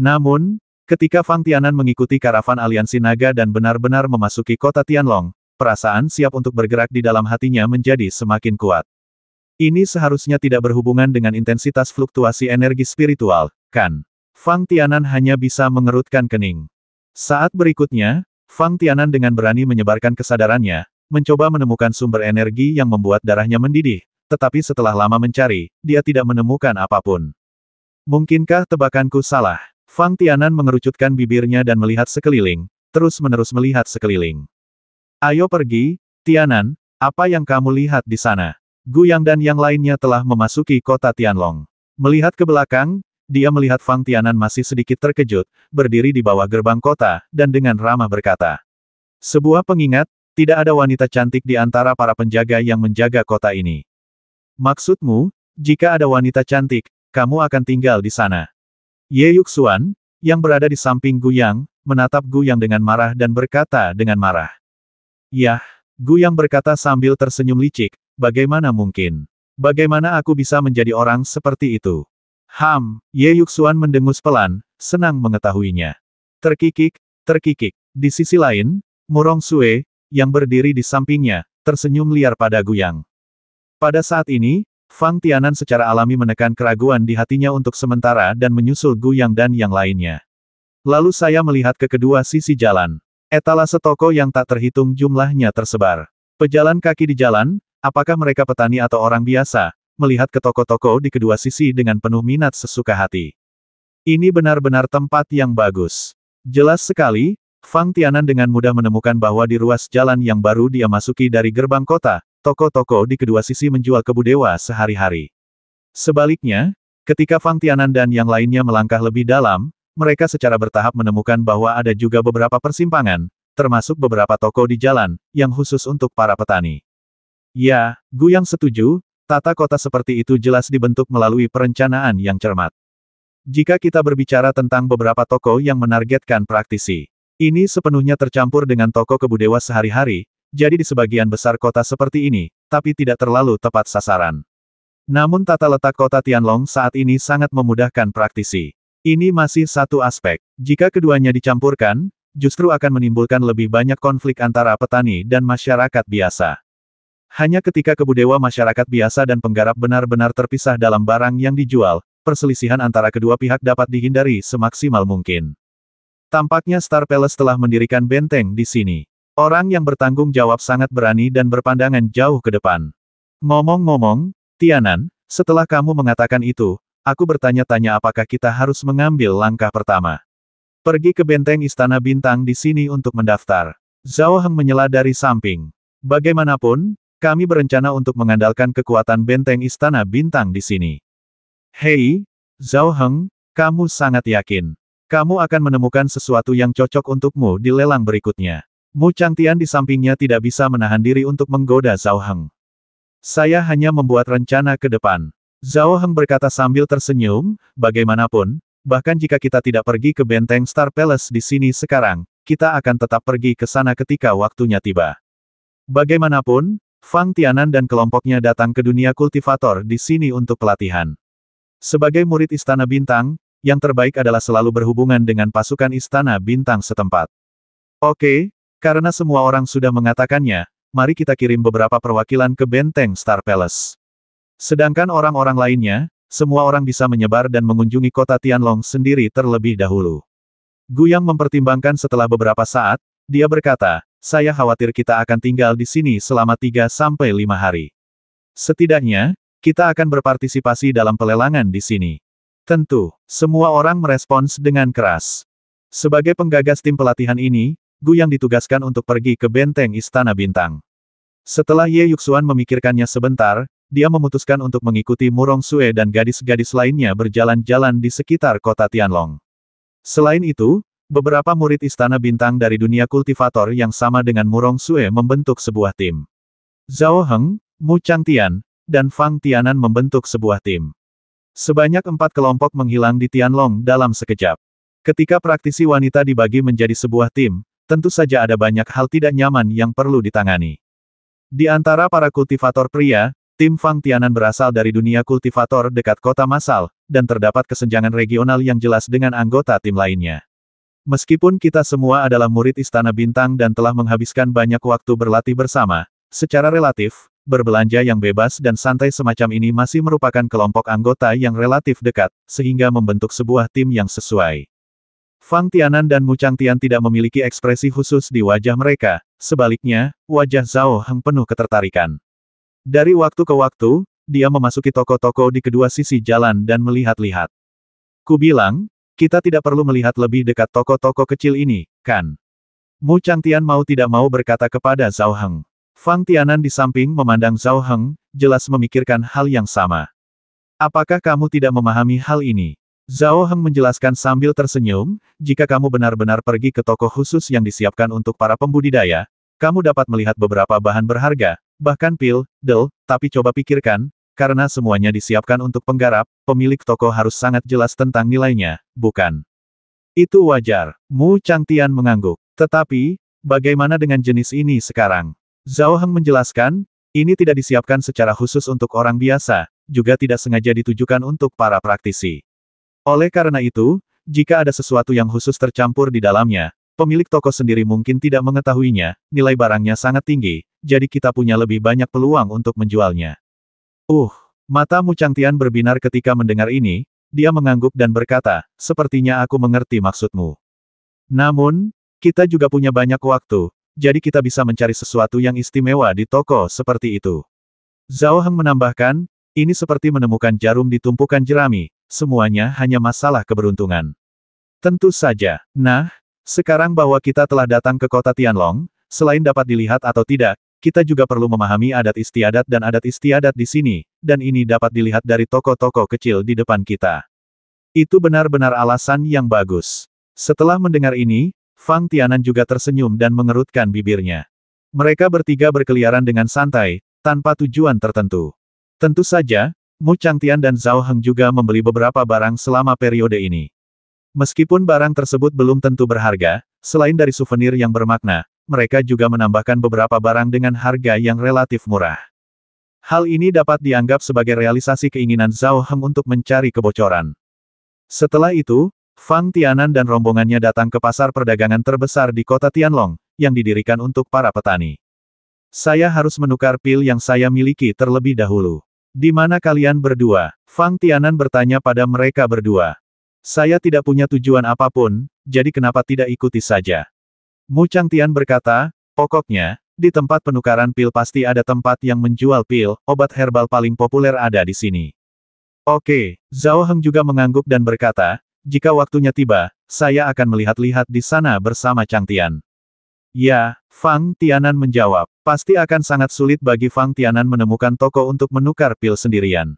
Namun, ketika Fang Tianan mengikuti karavan aliansi naga dan benar-benar memasuki kota Tianlong, perasaan siap untuk bergerak di dalam hatinya menjadi semakin kuat. Ini seharusnya tidak berhubungan dengan intensitas fluktuasi energi spiritual, kan? Fang Tianan hanya bisa mengerutkan kening. Saat berikutnya, Fang Tianan dengan berani menyebarkan kesadarannya, mencoba menemukan sumber energi yang membuat darahnya mendidih, tetapi setelah lama mencari, dia tidak menemukan apapun. Mungkinkah tebakanku salah? Fang Tianan mengerucutkan bibirnya dan melihat sekeliling, terus-menerus melihat sekeliling. Ayo pergi, Tianan, apa yang kamu lihat di sana? Gu Yang dan yang lainnya telah memasuki kota Tianlong. Melihat ke belakang, dia melihat Fang Tianan masih sedikit terkejut, berdiri di bawah gerbang kota, dan dengan ramah berkata. Sebuah pengingat, tidak ada wanita cantik di antara para penjaga yang menjaga kota ini. Maksudmu, jika ada wanita cantik, kamu akan tinggal di sana. Ye Yuxuan, yang berada di samping Gu Yang, menatap Gu Yang dengan marah dan berkata dengan marah. Yah, Yang berkata sambil tersenyum licik, bagaimana mungkin? Bagaimana aku bisa menjadi orang seperti itu? Ham, Ye Yuxuan mendengus pelan, senang mengetahuinya. Terkikik, terkikik. Di sisi lain, Murong Sue, yang berdiri di sampingnya, tersenyum liar pada Guyang. Pada saat ini, Fang Tianan secara alami menekan keraguan di hatinya untuk sementara dan menyusul Guyang dan yang lainnya. Lalu saya melihat ke kedua sisi jalan. Etalase toko yang tak terhitung jumlahnya tersebar. Pejalan kaki di jalan, apakah mereka petani atau orang biasa, melihat ke toko-toko di kedua sisi dengan penuh minat sesuka hati. Ini benar-benar tempat yang bagus. Jelas sekali, Fang Tianan dengan mudah menemukan bahwa di ruas jalan yang baru dia masuki dari gerbang kota, toko-toko di kedua sisi menjual kebu sehari-hari. Sebaliknya, ketika Fang Tianan dan yang lainnya melangkah lebih dalam, mereka secara bertahap menemukan bahwa ada juga beberapa persimpangan, termasuk beberapa toko di jalan, yang khusus untuk para petani. Ya, Gu yang setuju, Tata kota seperti itu jelas dibentuk melalui perencanaan yang cermat. Jika kita berbicara tentang beberapa toko yang menargetkan praktisi, ini sepenuhnya tercampur dengan toko kebudewa sehari-hari, jadi di sebagian besar kota seperti ini, tapi tidak terlalu tepat sasaran. Namun tata letak kota Tianlong saat ini sangat memudahkan praktisi. Ini masih satu aspek. Jika keduanya dicampurkan, justru akan menimbulkan lebih banyak konflik antara petani dan masyarakat biasa. Hanya ketika kebudewa masyarakat biasa dan penggarap benar-benar terpisah dalam barang yang dijual, perselisihan antara kedua pihak dapat dihindari semaksimal mungkin. Tampaknya Star Palace telah mendirikan benteng di sini. Orang yang bertanggung jawab sangat berani dan berpandangan jauh ke depan. Ngomong-ngomong, Tianan, setelah kamu mengatakan itu, aku bertanya-tanya apakah kita harus mengambil langkah pertama. Pergi ke benteng Istana Bintang di sini untuk mendaftar. Zhao Heng menyela dari samping. Bagaimanapun, kami berencana untuk mengandalkan kekuatan benteng istana bintang di sini. Hei, Zhao Heng, kamu sangat yakin. Kamu akan menemukan sesuatu yang cocok untukmu di lelang berikutnya. Mu Tian di sampingnya tidak bisa menahan diri untuk menggoda Zhao Heng. Saya hanya membuat rencana ke depan. Zhao Heng berkata sambil tersenyum, bagaimanapun, bahkan jika kita tidak pergi ke benteng Star Palace di sini sekarang, kita akan tetap pergi ke sana ketika waktunya tiba. Bagaimanapun, Fang Tianan dan kelompoknya datang ke dunia kultivator di sini untuk pelatihan. Sebagai murid Istana Bintang, yang terbaik adalah selalu berhubungan dengan pasukan Istana Bintang setempat. Oke, karena semua orang sudah mengatakannya, mari kita kirim beberapa perwakilan ke benteng Star Palace. Sedangkan orang-orang lainnya, semua orang bisa menyebar dan mengunjungi kota Tianlong sendiri terlebih dahulu. Gu Yang mempertimbangkan setelah beberapa saat, dia berkata, saya khawatir kita akan tinggal di sini selama 3 sampai 5 hari. Setidaknya, kita akan berpartisipasi dalam pelelangan di sini. Tentu, semua orang merespons dengan keras. Sebagai penggagas tim pelatihan ini, Gu yang ditugaskan untuk pergi ke benteng Istana Bintang. Setelah Ye Yuxuan memikirkannya sebentar, dia memutuskan untuk mengikuti Murong Sue dan gadis-gadis lainnya berjalan-jalan di sekitar kota Tianlong. Selain itu, Beberapa murid istana bintang dari dunia kultivator yang sama dengan Murong Sue membentuk sebuah tim. Zhao Heng, Mu Changtian, dan Fang Tianan membentuk sebuah tim. Sebanyak empat kelompok menghilang di Tianlong dalam sekejap. Ketika praktisi wanita dibagi menjadi sebuah tim, tentu saja ada banyak hal tidak nyaman yang perlu ditangani. Di antara para kultivator pria, tim Fang Tianan berasal dari dunia kultivator dekat kota Masal, dan terdapat kesenjangan regional yang jelas dengan anggota tim lainnya. Meskipun kita semua adalah murid Istana Bintang dan telah menghabiskan banyak waktu berlatih bersama, secara relatif, berbelanja yang bebas dan santai semacam ini masih merupakan kelompok anggota yang relatif dekat, sehingga membentuk sebuah tim yang sesuai. Fang Tianan dan Mu Chang Tian tidak memiliki ekspresi khusus di wajah mereka, sebaliknya, wajah Zhao Heng penuh ketertarikan. Dari waktu ke waktu, dia memasuki toko-toko di kedua sisi jalan dan melihat-lihat. Ku bilang, kita tidak perlu melihat lebih dekat toko-toko kecil ini, kan? Mu Changtian mau tidak mau berkata kepada Zhao Heng. Fang Tianan di samping memandang Zhao Heng, jelas memikirkan hal yang sama. Apakah kamu tidak memahami hal ini? Zhao Heng menjelaskan sambil tersenyum, jika kamu benar-benar pergi ke toko khusus yang disiapkan untuk para pembudidaya, kamu dapat melihat beberapa bahan berharga, bahkan pil, del, tapi coba pikirkan, karena semuanya disiapkan untuk penggarap, pemilik toko harus sangat jelas tentang nilainya, bukan? Itu wajar. Mu Changtian mengangguk. Tetapi, bagaimana dengan jenis ini sekarang? Zhao Heng menjelaskan, ini tidak disiapkan secara khusus untuk orang biasa, juga tidak sengaja ditujukan untuk para praktisi. Oleh karena itu, jika ada sesuatu yang khusus tercampur di dalamnya, pemilik toko sendiri mungkin tidak mengetahuinya, nilai barangnya sangat tinggi, jadi kita punya lebih banyak peluang untuk menjualnya. Uh, mata Mucang Tian berbinar ketika mendengar ini, dia mengangguk dan berkata, sepertinya aku mengerti maksudmu. Namun, kita juga punya banyak waktu, jadi kita bisa mencari sesuatu yang istimewa di toko seperti itu. Zhao Heng menambahkan, ini seperti menemukan jarum di tumpukan jerami, semuanya hanya masalah keberuntungan. Tentu saja, nah, sekarang bahwa kita telah datang ke kota Tianlong, selain dapat dilihat atau tidak, kita juga perlu memahami adat istiadat dan adat istiadat di sini, dan ini dapat dilihat dari toko-toko kecil di depan kita. Itu benar-benar alasan yang bagus. Setelah mendengar ini, Fang Tianan juga tersenyum dan mengerutkan bibirnya. Mereka bertiga berkeliaran dengan santai, tanpa tujuan tertentu. Tentu saja, Mu Chang Tian dan Zhao Heng juga membeli beberapa barang selama periode ini. Meskipun barang tersebut belum tentu berharga, selain dari souvenir yang bermakna, mereka juga menambahkan beberapa barang dengan harga yang relatif murah. Hal ini dapat dianggap sebagai realisasi keinginan Zhao Heng untuk mencari kebocoran. Setelah itu, Fang Tianan dan rombongannya datang ke pasar perdagangan terbesar di kota Tianlong, yang didirikan untuk para petani. Saya harus menukar pil yang saya miliki terlebih dahulu. Di mana kalian berdua? Fang Tianan bertanya pada mereka berdua. Saya tidak punya tujuan apapun, jadi kenapa tidak ikuti saja? Mu Changtian berkata, pokoknya, di tempat penukaran pil pasti ada tempat yang menjual pil, obat herbal paling populer ada di sini. Oke, Zhao Heng juga mengangguk dan berkata, jika waktunya tiba, saya akan melihat-lihat di sana bersama Changtian. Ya, Fang Tianan menjawab, pasti akan sangat sulit bagi Fang Tianan menemukan toko untuk menukar pil sendirian.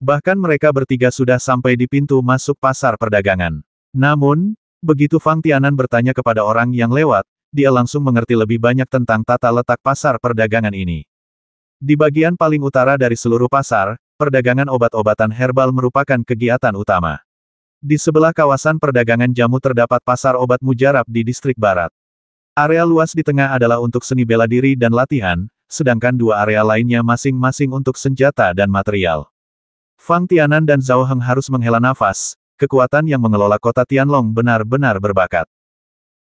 Bahkan mereka bertiga sudah sampai di pintu masuk pasar perdagangan. Namun, Begitu Fang Tianan bertanya kepada orang yang lewat, dia langsung mengerti lebih banyak tentang tata letak pasar perdagangan ini. Di bagian paling utara dari seluruh pasar, perdagangan obat-obatan herbal merupakan kegiatan utama. Di sebelah kawasan perdagangan jamu terdapat pasar obat mujarab di distrik barat. Area luas di tengah adalah untuk seni bela diri dan latihan, sedangkan dua area lainnya masing-masing untuk senjata dan material. Fang Tianan dan Zhao Heng harus menghela nafas, kekuatan yang mengelola kota Tianlong benar-benar berbakat.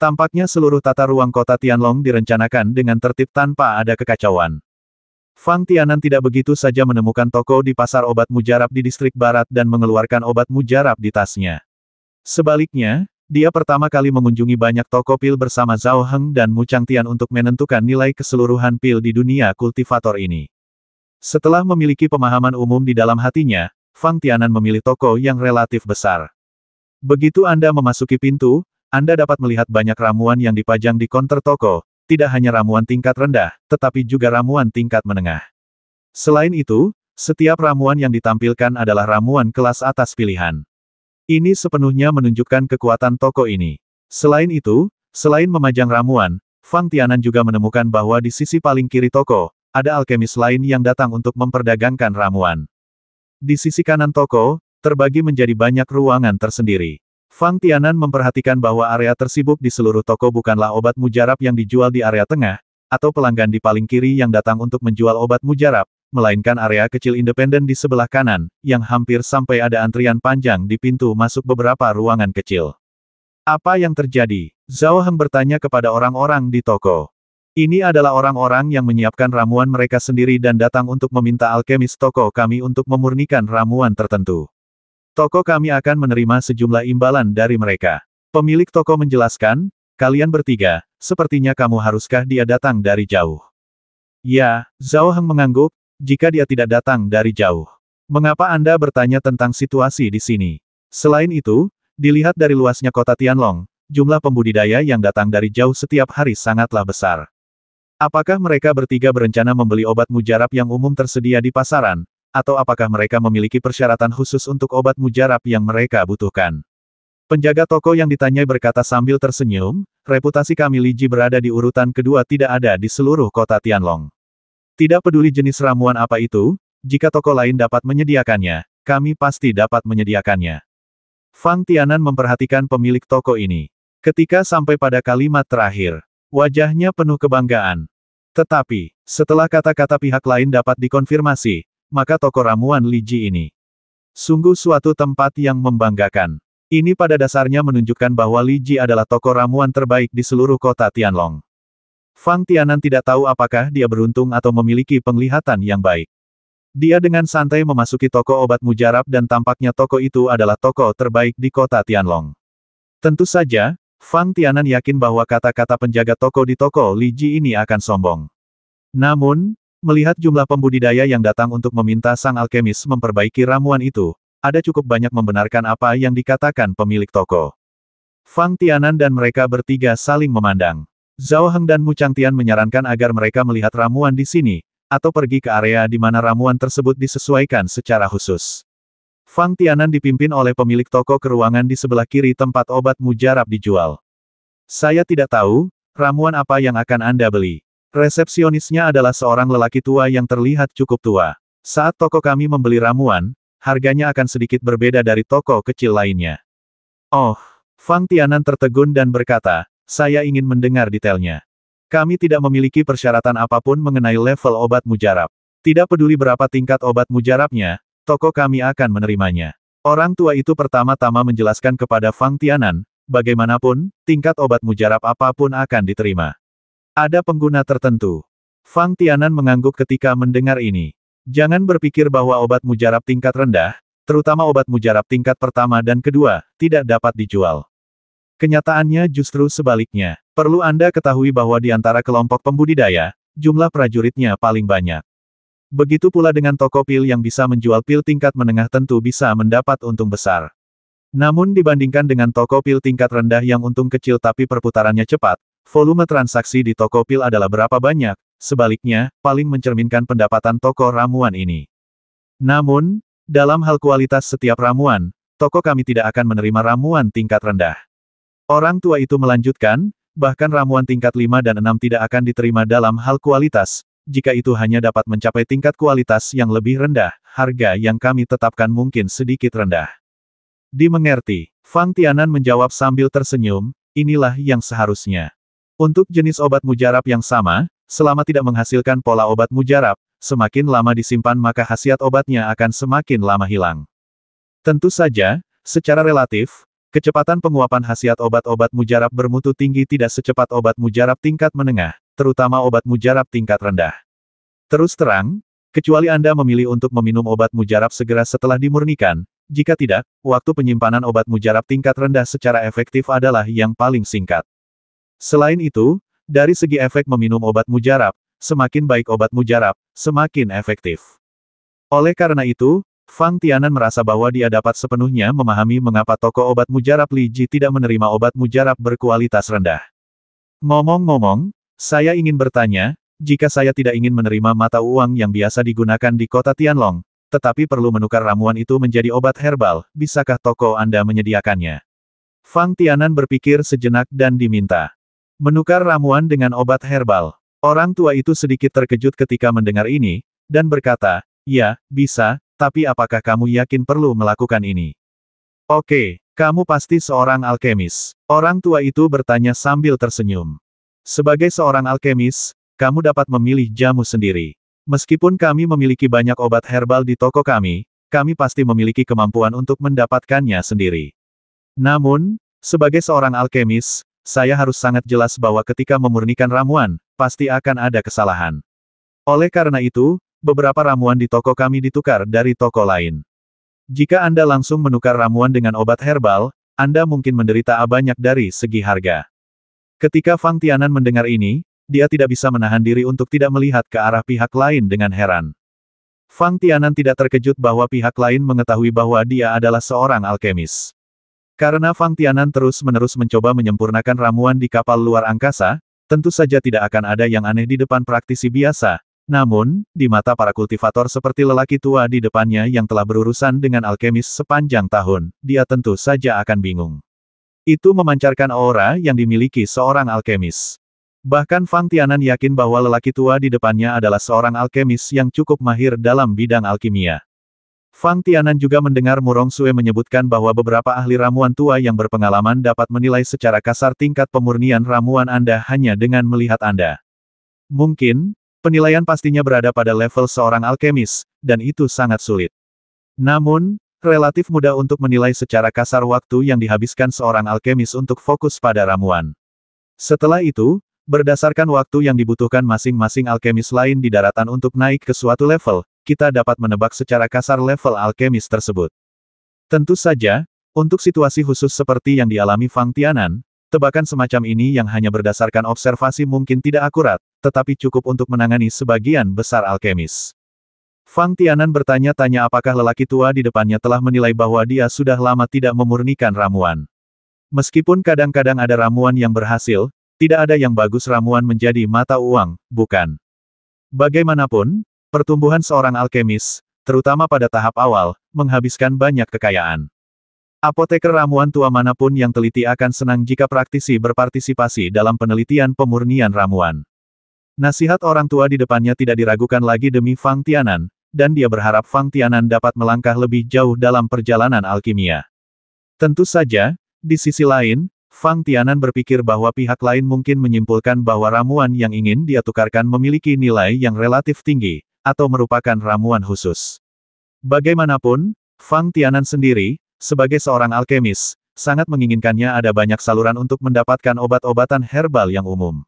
Tampaknya seluruh tata ruang kota Tianlong direncanakan dengan tertib tanpa ada kekacauan. Fang Tianan tidak begitu saja menemukan toko di pasar obat mujarab di distrik barat dan mengeluarkan obat mujarab di tasnya. Sebaliknya, dia pertama kali mengunjungi banyak toko pil bersama Zhao Heng dan Mu Chang Tian untuk menentukan nilai keseluruhan pil di dunia kultivator ini. Setelah memiliki pemahaman umum di dalam hatinya, Fang Tianan memilih toko yang relatif besar. Begitu Anda memasuki pintu, Anda dapat melihat banyak ramuan yang dipajang di konter toko, tidak hanya ramuan tingkat rendah, tetapi juga ramuan tingkat menengah. Selain itu, setiap ramuan yang ditampilkan adalah ramuan kelas atas pilihan. Ini sepenuhnya menunjukkan kekuatan toko ini. Selain itu, selain memajang ramuan, Fang Tianan juga menemukan bahwa di sisi paling kiri toko, ada alkemis lain yang datang untuk memperdagangkan ramuan. Di sisi kanan toko, terbagi menjadi banyak ruangan tersendiri. Fang Tianan memperhatikan bahwa area tersibuk di seluruh toko bukanlah obat mujarab yang dijual di area tengah, atau pelanggan di paling kiri yang datang untuk menjual obat mujarab, melainkan area kecil independen di sebelah kanan, yang hampir sampai ada antrian panjang di pintu masuk beberapa ruangan kecil. Apa yang terjadi? Zhao Heng bertanya kepada orang-orang di toko. Ini adalah orang-orang yang menyiapkan ramuan mereka sendiri dan datang untuk meminta alkemis toko kami untuk memurnikan ramuan tertentu. Toko kami akan menerima sejumlah imbalan dari mereka. Pemilik toko menjelaskan, kalian bertiga, sepertinya kamu haruskah dia datang dari jauh. Ya, Zhao Heng mengangguk, jika dia tidak datang dari jauh. Mengapa Anda bertanya tentang situasi di sini? Selain itu, dilihat dari luasnya kota Tianlong, jumlah pembudidaya yang datang dari jauh setiap hari sangatlah besar. Apakah mereka bertiga berencana membeli obat mujarab yang umum tersedia di pasaran, atau apakah mereka memiliki persyaratan khusus untuk obat mujarab yang mereka butuhkan? Penjaga toko yang ditanya berkata sambil tersenyum, reputasi kami Li Ji berada di urutan kedua tidak ada di seluruh kota Tianlong. Tidak peduli jenis ramuan apa itu, jika toko lain dapat menyediakannya, kami pasti dapat menyediakannya. Fang Tianan memperhatikan pemilik toko ini. Ketika sampai pada kalimat terakhir, wajahnya penuh kebanggaan. Tetapi, setelah kata-kata pihak lain dapat dikonfirmasi, maka toko ramuan Liji ini sungguh suatu tempat yang membanggakan. Ini pada dasarnya menunjukkan bahwa Liji adalah toko ramuan terbaik di seluruh kota Tianlong. Fang Tianan tidak tahu apakah dia beruntung atau memiliki penglihatan yang baik. Dia dengan santai memasuki toko obat mujarab dan tampaknya toko itu adalah toko terbaik di kota Tianlong. Tentu saja, Fang Tianan yakin bahwa kata-kata penjaga toko di toko Li Ji ini akan sombong. Namun, melihat jumlah pembudidaya yang datang untuk meminta sang alkemis memperbaiki ramuan itu, ada cukup banyak membenarkan apa yang dikatakan pemilik toko. Fang Tianan dan mereka bertiga saling memandang. Zhao Heng dan Mu Changtian menyarankan agar mereka melihat ramuan di sini, atau pergi ke area di mana ramuan tersebut disesuaikan secara khusus. Fang Tianan dipimpin oleh pemilik toko ke ruangan di sebelah kiri tempat obat mujarab dijual. Saya tidak tahu, ramuan apa yang akan Anda beli. Resepsionisnya adalah seorang lelaki tua yang terlihat cukup tua. Saat toko kami membeli ramuan, harganya akan sedikit berbeda dari toko kecil lainnya. Oh, Fang Tianan tertegun dan berkata, saya ingin mendengar detailnya. Kami tidak memiliki persyaratan apapun mengenai level obat mujarab. Tidak peduli berapa tingkat obat mujarabnya, toko kami akan menerimanya. Orang tua itu pertama-tama menjelaskan kepada Fang Tianan, bagaimanapun, tingkat obat mujarab apapun akan diterima. Ada pengguna tertentu. Fang Tianan mengangguk ketika mendengar ini. Jangan berpikir bahwa obat mujarab tingkat rendah, terutama obat mujarab tingkat pertama dan kedua, tidak dapat dijual. Kenyataannya justru sebaliknya. Perlu Anda ketahui bahwa di antara kelompok pembudidaya, jumlah prajuritnya paling banyak. Begitu pula dengan toko pil yang bisa menjual pil tingkat menengah tentu bisa mendapat untung besar. Namun dibandingkan dengan toko pil tingkat rendah yang untung kecil tapi perputarannya cepat, volume transaksi di toko pil adalah berapa banyak, sebaliknya, paling mencerminkan pendapatan toko ramuan ini. Namun, dalam hal kualitas setiap ramuan, toko kami tidak akan menerima ramuan tingkat rendah. Orang tua itu melanjutkan, bahkan ramuan tingkat 5 dan 6 tidak akan diterima dalam hal kualitas, jika itu hanya dapat mencapai tingkat kualitas yang lebih rendah, harga yang kami tetapkan mungkin sedikit rendah. Dimengerti, Fang Tianan menjawab sambil tersenyum, inilah yang seharusnya. Untuk jenis obat mujarab yang sama, selama tidak menghasilkan pola obat mujarab, semakin lama disimpan maka khasiat obatnya akan semakin lama hilang. Tentu saja, secara relatif, Kecepatan penguapan khasiat obat-obat mujarab bermutu tinggi tidak secepat obat mujarab tingkat menengah, terutama obat mujarab tingkat rendah. Terus terang, kecuali Anda memilih untuk meminum obat mujarab segera setelah dimurnikan, jika tidak, waktu penyimpanan obat mujarab tingkat rendah secara efektif adalah yang paling singkat. Selain itu, dari segi efek meminum obat mujarab, semakin baik obat mujarab, semakin efektif. Oleh karena itu, Fang Tianan merasa bahwa dia dapat sepenuhnya memahami mengapa toko obat mujarab Li Ji tidak menerima obat mujarab berkualitas rendah. Ngomong-ngomong, saya ingin bertanya, jika saya tidak ingin menerima mata uang yang biasa digunakan di kota Tianlong, tetapi perlu menukar ramuan itu menjadi obat herbal, bisakah toko Anda menyediakannya? Fang Tianan berpikir sejenak dan diminta. Menukar ramuan dengan obat herbal. Orang tua itu sedikit terkejut ketika mendengar ini, dan berkata, Ya, bisa, tapi apakah kamu yakin perlu melakukan ini? Oke, kamu pasti seorang alkemis. Orang tua itu bertanya sambil tersenyum. Sebagai seorang alkemis, kamu dapat memilih jamu sendiri. Meskipun kami memiliki banyak obat herbal di toko kami, kami pasti memiliki kemampuan untuk mendapatkannya sendiri. Namun, sebagai seorang alkemis, saya harus sangat jelas bahwa ketika memurnikan ramuan, pasti akan ada kesalahan. Oleh karena itu, beberapa ramuan di toko kami ditukar dari toko lain. Jika Anda langsung menukar ramuan dengan obat herbal, Anda mungkin menderita banyak dari segi harga. Ketika Fang Tianan mendengar ini, dia tidak bisa menahan diri untuk tidak melihat ke arah pihak lain dengan heran. Fang Tianan tidak terkejut bahwa pihak lain mengetahui bahwa dia adalah seorang alkemis. Karena Fang Tianan terus-menerus mencoba menyempurnakan ramuan di kapal luar angkasa, tentu saja tidak akan ada yang aneh di depan praktisi biasa. Namun, di mata para kultivator seperti lelaki tua di depannya yang telah berurusan dengan alkemis sepanjang tahun, dia tentu saja akan bingung. Itu memancarkan aura yang dimiliki seorang alkemis. Bahkan Fang Tianan yakin bahwa lelaki tua di depannya adalah seorang alkemis yang cukup mahir dalam bidang alkimia. Fang Tianan juga mendengar Murong Sue menyebutkan bahwa beberapa ahli ramuan tua yang berpengalaman dapat menilai secara kasar tingkat pemurnian ramuan Anda hanya dengan melihat Anda. Mungkin, penilaian pastinya berada pada level seorang alkemis, dan itu sangat sulit. Namun, Relatif mudah untuk menilai secara kasar waktu yang dihabiskan seorang alkemis untuk fokus pada ramuan. Setelah itu, berdasarkan waktu yang dibutuhkan masing-masing alkemis lain di daratan untuk naik ke suatu level, kita dapat menebak secara kasar level alkemis tersebut. Tentu saja, untuk situasi khusus seperti yang dialami Fang Tianan, tebakan semacam ini yang hanya berdasarkan observasi mungkin tidak akurat, tetapi cukup untuk menangani sebagian besar alkemis. Fang Tianan bertanya-tanya apakah lelaki tua di depannya telah menilai bahwa dia sudah lama tidak memurnikan ramuan. Meskipun kadang-kadang ada ramuan yang berhasil, tidak ada yang bagus ramuan menjadi mata uang, bukan? Bagaimanapun, pertumbuhan seorang alkemis, terutama pada tahap awal, menghabiskan banyak kekayaan. Apoteker ramuan tua manapun yang teliti akan senang jika praktisi berpartisipasi dalam penelitian pemurnian ramuan. Nasihat orang tua di depannya tidak diragukan lagi demi Fang Tianan, dan dia berharap Fang Tianan dapat melangkah lebih jauh dalam perjalanan alkimia. Tentu saja, di sisi lain, Fang Tianan berpikir bahwa pihak lain mungkin menyimpulkan bahwa ramuan yang ingin dia tukarkan memiliki nilai yang relatif tinggi, atau merupakan ramuan khusus. Bagaimanapun, Fang Tianan sendiri, sebagai seorang alkemis, sangat menginginkannya ada banyak saluran untuk mendapatkan obat-obatan herbal yang umum.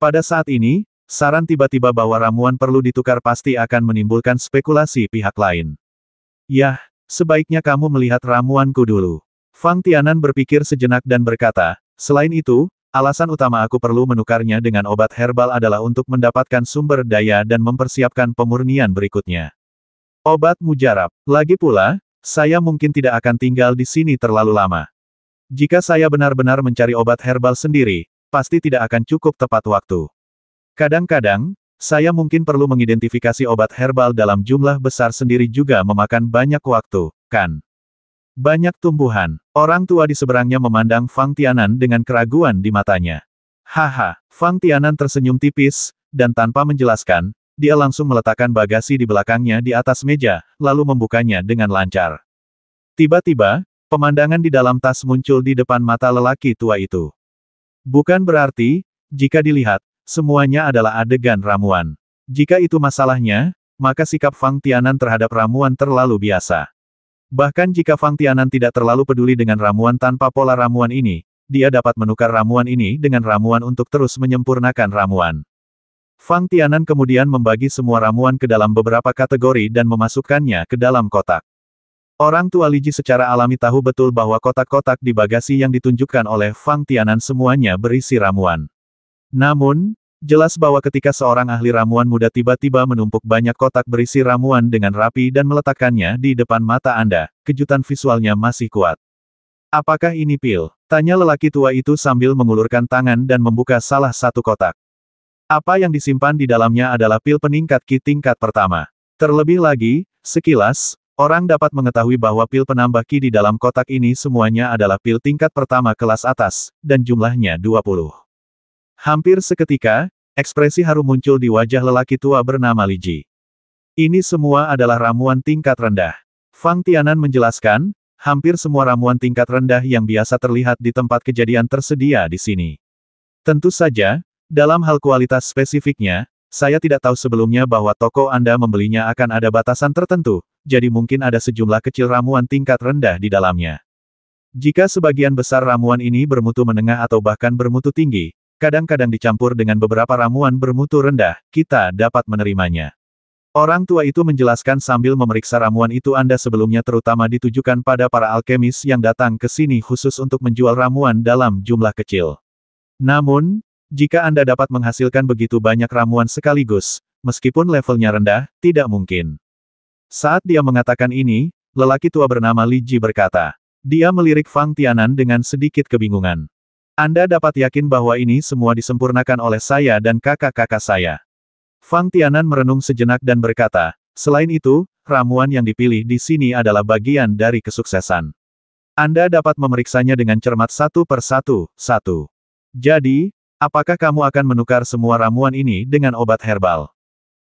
Pada saat ini, Saran tiba-tiba bahwa ramuan perlu ditukar pasti akan menimbulkan spekulasi pihak lain. Yah, sebaiknya kamu melihat ramuanku dulu. Fang Tianan berpikir sejenak dan berkata, selain itu, alasan utama aku perlu menukarnya dengan obat herbal adalah untuk mendapatkan sumber daya dan mempersiapkan pemurnian berikutnya. Obat mujarab. Lagi pula, saya mungkin tidak akan tinggal di sini terlalu lama. Jika saya benar-benar mencari obat herbal sendiri, pasti tidak akan cukup tepat waktu. Kadang-kadang, saya mungkin perlu mengidentifikasi obat herbal dalam jumlah besar sendiri juga memakan banyak waktu, kan? Banyak tumbuhan. Orang tua di seberangnya memandang Fang Tianan dengan keraguan di matanya. Haha, Fang Tianan tersenyum tipis, dan tanpa menjelaskan, dia langsung meletakkan bagasi di belakangnya di atas meja, lalu membukanya dengan lancar. Tiba-tiba, pemandangan di dalam tas muncul di depan mata lelaki tua itu. Bukan berarti, jika dilihat, semuanya adalah adegan ramuan. Jika itu masalahnya, maka sikap Fang Tianan terhadap ramuan terlalu biasa. Bahkan jika Fang Tianan tidak terlalu peduli dengan ramuan tanpa pola ramuan ini, dia dapat menukar ramuan ini dengan ramuan untuk terus menyempurnakan ramuan. Fang Tianan kemudian membagi semua ramuan ke dalam beberapa kategori dan memasukkannya ke dalam kotak. Orang tua Liji secara alami tahu betul bahwa kotak-kotak di bagasi yang ditunjukkan oleh Fang Tianan semuanya berisi ramuan. Namun, jelas bahwa ketika seorang ahli ramuan muda tiba-tiba menumpuk banyak kotak berisi ramuan dengan rapi dan meletakkannya di depan mata Anda, kejutan visualnya masih kuat. Apakah ini pil? Tanya lelaki tua itu sambil mengulurkan tangan dan membuka salah satu kotak. Apa yang disimpan di dalamnya adalah pil peningkat Ki tingkat pertama. Terlebih lagi, sekilas, Orang dapat mengetahui bahwa pil penambah ki di dalam kotak ini semuanya adalah pil tingkat pertama kelas atas, dan jumlahnya 20. Hampir seketika, ekspresi haru muncul di wajah lelaki tua bernama Li Ji. Ini semua adalah ramuan tingkat rendah. Fang Tianan menjelaskan, hampir semua ramuan tingkat rendah yang biasa terlihat di tempat kejadian tersedia di sini. Tentu saja, dalam hal kualitas spesifiknya, saya tidak tahu sebelumnya bahwa toko Anda membelinya akan ada batasan tertentu, jadi mungkin ada sejumlah kecil ramuan tingkat rendah di dalamnya. Jika sebagian besar ramuan ini bermutu menengah atau bahkan bermutu tinggi, kadang-kadang dicampur dengan beberapa ramuan bermutu rendah, kita dapat menerimanya. Orang tua itu menjelaskan sambil memeriksa ramuan itu Anda sebelumnya terutama ditujukan pada para alkemis yang datang ke sini khusus untuk menjual ramuan dalam jumlah kecil. Namun, jika Anda dapat menghasilkan begitu banyak ramuan sekaligus, meskipun levelnya rendah, tidak mungkin. Saat dia mengatakan ini, lelaki tua bernama Li Ji berkata. Dia melirik Fang Tianan dengan sedikit kebingungan. Anda dapat yakin bahwa ini semua disempurnakan oleh saya dan kakak-kakak saya. Fang Tianan merenung sejenak dan berkata, selain itu, ramuan yang dipilih di sini adalah bagian dari kesuksesan. Anda dapat memeriksanya dengan cermat satu per satu, satu. Jadi, apakah kamu akan menukar semua ramuan ini dengan obat herbal?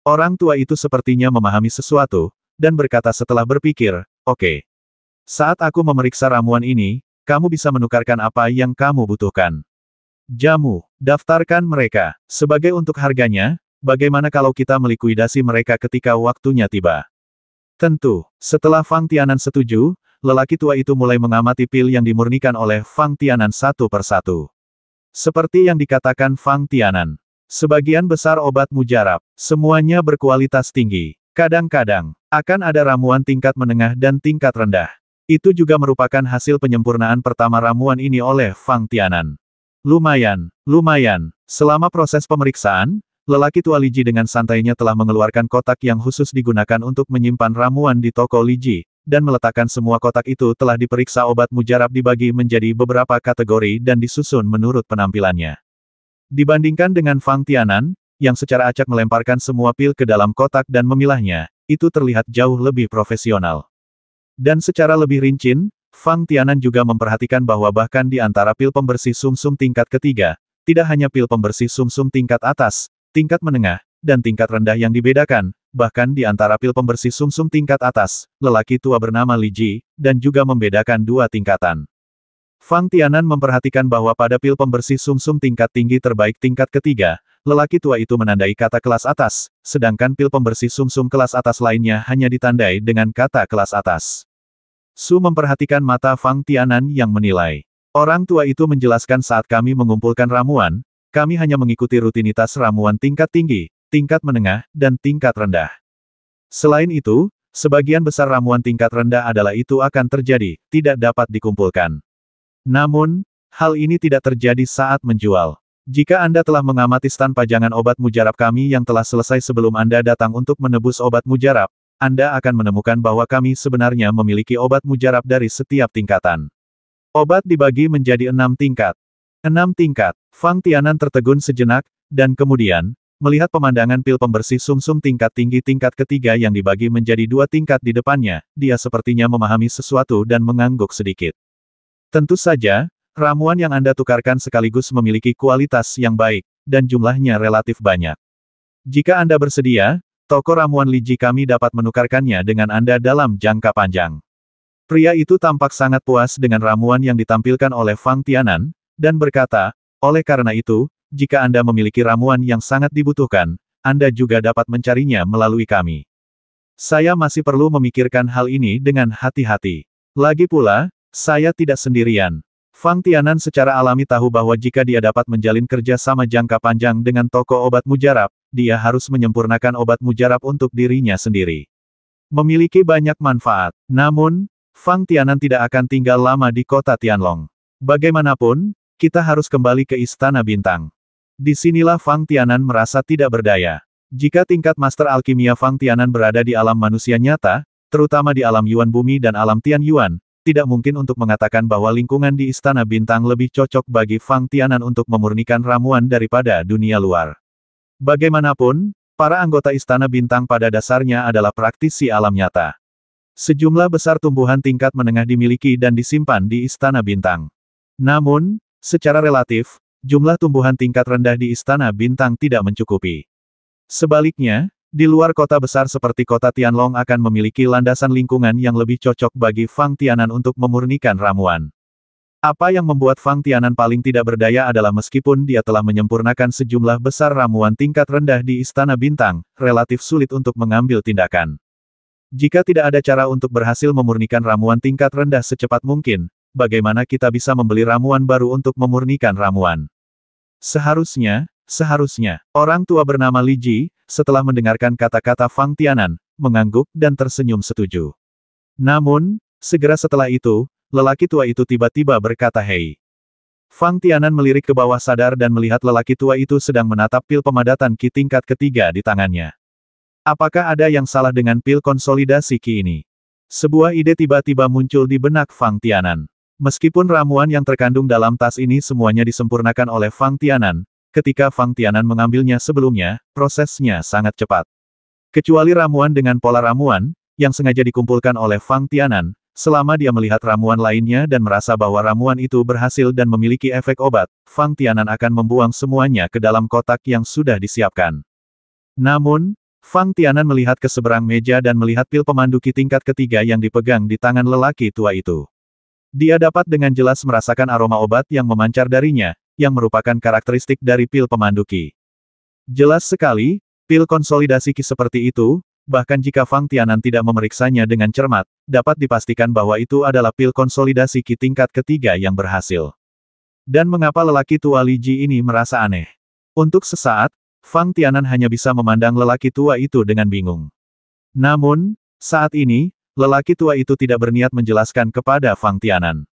Orang tua itu sepertinya memahami sesuatu, dan berkata setelah berpikir, oke. Okay. Saat aku memeriksa ramuan ini, kamu bisa menukarkan apa yang kamu butuhkan. Jamu, daftarkan mereka. Sebagai untuk harganya, bagaimana kalau kita melikuidasi mereka ketika waktunya tiba? Tentu, setelah Fang Tianan setuju, lelaki tua itu mulai mengamati pil yang dimurnikan oleh Fang Tianan satu persatu. Seperti yang dikatakan Fang Tianan, sebagian besar obat mujarab, semuanya berkualitas tinggi. Kadang-kadang, akan ada ramuan tingkat menengah dan tingkat rendah. Itu juga merupakan hasil penyempurnaan pertama ramuan ini oleh Fang Tianan. Lumayan, lumayan. Selama proses pemeriksaan, lelaki tua Liji dengan santainya telah mengeluarkan kotak yang khusus digunakan untuk menyimpan ramuan di toko Liji, dan meletakkan semua kotak itu telah diperiksa obat mujarab dibagi menjadi beberapa kategori dan disusun menurut penampilannya. Dibandingkan dengan Fang Tianan, yang secara acak melemparkan semua pil ke dalam kotak dan memilahnya, itu terlihat jauh lebih profesional. Dan secara lebih rinci, Fang Tianan juga memperhatikan bahwa bahkan di antara pil pembersih sumsum -sum tingkat ketiga, tidak hanya pil pembersih sumsum -sum tingkat atas, tingkat menengah, dan tingkat rendah yang dibedakan, bahkan di antara pil pembersih sumsum -sum tingkat atas, lelaki tua bernama Li Ji, dan juga membedakan dua tingkatan. Fang Tianan memperhatikan bahwa pada pil pembersih sumsum tingkat tinggi terbaik tingkat ketiga, lelaki tua itu menandai kata kelas atas, sedangkan pil pembersih sumsum kelas atas lainnya hanya ditandai dengan kata kelas atas. Su memperhatikan mata Fang Tianan yang menilai. Orang tua itu menjelaskan saat kami mengumpulkan ramuan, kami hanya mengikuti rutinitas ramuan tingkat tinggi, tingkat menengah, dan tingkat rendah. Selain itu, sebagian besar ramuan tingkat rendah adalah itu akan terjadi, tidak dapat dikumpulkan. Namun, hal ini tidak terjadi saat menjual. Jika Anda telah mengamati stan pajangan obat mujarab kami yang telah selesai sebelum Anda datang untuk menebus obat mujarab, anda akan menemukan bahwa kami sebenarnya memiliki obat mujarab dari setiap tingkatan. Obat dibagi menjadi enam tingkat. Enam tingkat, Fang Tianan tertegun sejenak, dan kemudian, melihat pemandangan pil pembersih sumsum tingkat tinggi tingkat ketiga yang dibagi menjadi dua tingkat di depannya, dia sepertinya memahami sesuatu dan mengangguk sedikit. Tentu saja, ramuan yang Anda tukarkan sekaligus memiliki kualitas yang baik, dan jumlahnya relatif banyak. Jika Anda bersedia, Toko ramuan liji kami dapat menukarkannya dengan Anda dalam jangka panjang. Pria itu tampak sangat puas dengan ramuan yang ditampilkan oleh Fang Tianan, dan berkata, oleh karena itu, jika Anda memiliki ramuan yang sangat dibutuhkan, Anda juga dapat mencarinya melalui kami. Saya masih perlu memikirkan hal ini dengan hati-hati. Lagi pula, saya tidak sendirian. Fang Tianan secara alami tahu bahwa jika dia dapat menjalin kerja sama jangka panjang dengan toko obat mujarab, dia harus menyempurnakan obat mujarab untuk dirinya sendiri. Memiliki banyak manfaat. Namun, Fang Tianan tidak akan tinggal lama di kota Tianlong. Bagaimanapun, kita harus kembali ke Istana Bintang. Disinilah Fang Tianan merasa tidak berdaya. Jika tingkat Master Alkimia Fang Tianan berada di alam manusia nyata, terutama di alam Yuan Bumi dan alam Tian Yuan, tidak mungkin untuk mengatakan bahwa lingkungan di Istana Bintang lebih cocok bagi Fang Tianan untuk memurnikan ramuan daripada dunia luar. Bagaimanapun, para anggota Istana Bintang pada dasarnya adalah praktisi alam nyata. Sejumlah besar tumbuhan tingkat menengah dimiliki dan disimpan di Istana Bintang. Namun, secara relatif, jumlah tumbuhan tingkat rendah di Istana Bintang tidak mencukupi. Sebaliknya, di luar kota besar seperti kota Tianlong akan memiliki landasan lingkungan yang lebih cocok bagi Fang Tianan untuk memurnikan ramuan. Apa yang membuat Fang Tianan paling tidak berdaya adalah meskipun dia telah menyempurnakan sejumlah besar ramuan tingkat rendah di Istana Bintang, relatif sulit untuk mengambil tindakan. Jika tidak ada cara untuk berhasil memurnikan ramuan tingkat rendah secepat mungkin, bagaimana kita bisa membeli ramuan baru untuk memurnikan ramuan? Seharusnya, seharusnya, orang tua bernama Li Ji, setelah mendengarkan kata-kata Fang Tianan, mengangguk dan tersenyum setuju. Namun, segera setelah itu, lelaki tua itu tiba-tiba berkata hei. Fang Tianan melirik ke bawah sadar dan melihat lelaki tua itu sedang menatap pil pemadatan Ki tingkat ketiga di tangannya. Apakah ada yang salah dengan pil konsolidasi Ki ini? Sebuah ide tiba-tiba muncul di benak Fang Tianan. Meskipun ramuan yang terkandung dalam tas ini semuanya disempurnakan oleh Fang Tianan, Ketika Fang Tianan mengambilnya sebelumnya, prosesnya sangat cepat. Kecuali ramuan dengan pola ramuan, yang sengaja dikumpulkan oleh Fang Tianan, selama dia melihat ramuan lainnya dan merasa bahwa ramuan itu berhasil dan memiliki efek obat, Fang Tianan akan membuang semuanya ke dalam kotak yang sudah disiapkan. Namun, Fang Tianan melihat ke seberang meja dan melihat pil pemandu tingkat ketiga yang dipegang di tangan lelaki tua itu. Dia dapat dengan jelas merasakan aroma obat yang memancar darinya, yang merupakan karakteristik dari pil pemandu Qi. Jelas sekali, pil konsolidasi Qi seperti itu, bahkan jika Fang Tianan tidak memeriksanya dengan cermat, dapat dipastikan bahwa itu adalah pil konsolidasi Qi tingkat ketiga yang berhasil. Dan mengapa lelaki tua Li Ji ini merasa aneh? Untuk sesaat, Fang Tianan hanya bisa memandang lelaki tua itu dengan bingung. Namun, saat ini, lelaki tua itu tidak berniat menjelaskan kepada Fang Tianan.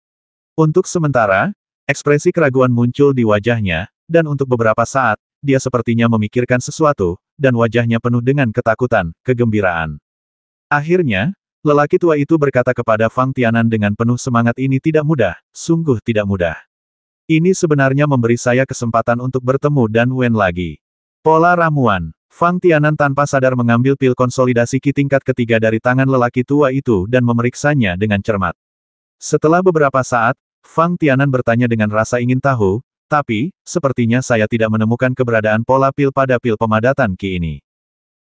Untuk sementara, Ekspresi keraguan muncul di wajahnya, dan untuk beberapa saat, dia sepertinya memikirkan sesuatu, dan wajahnya penuh dengan ketakutan, kegembiraan. Akhirnya, lelaki tua itu berkata kepada Fang Tianan dengan penuh semangat ini tidak mudah, sungguh tidak mudah. Ini sebenarnya memberi saya kesempatan untuk bertemu Dan Wen lagi. Pola ramuan, Fang Tianan tanpa sadar mengambil pil konsolidasi Ki tingkat ketiga dari tangan lelaki tua itu dan memeriksanya dengan cermat. Setelah beberapa saat, Fang Tianan bertanya dengan rasa ingin tahu, tapi, sepertinya saya tidak menemukan keberadaan pola pil pada pil pemadatan Ki ini.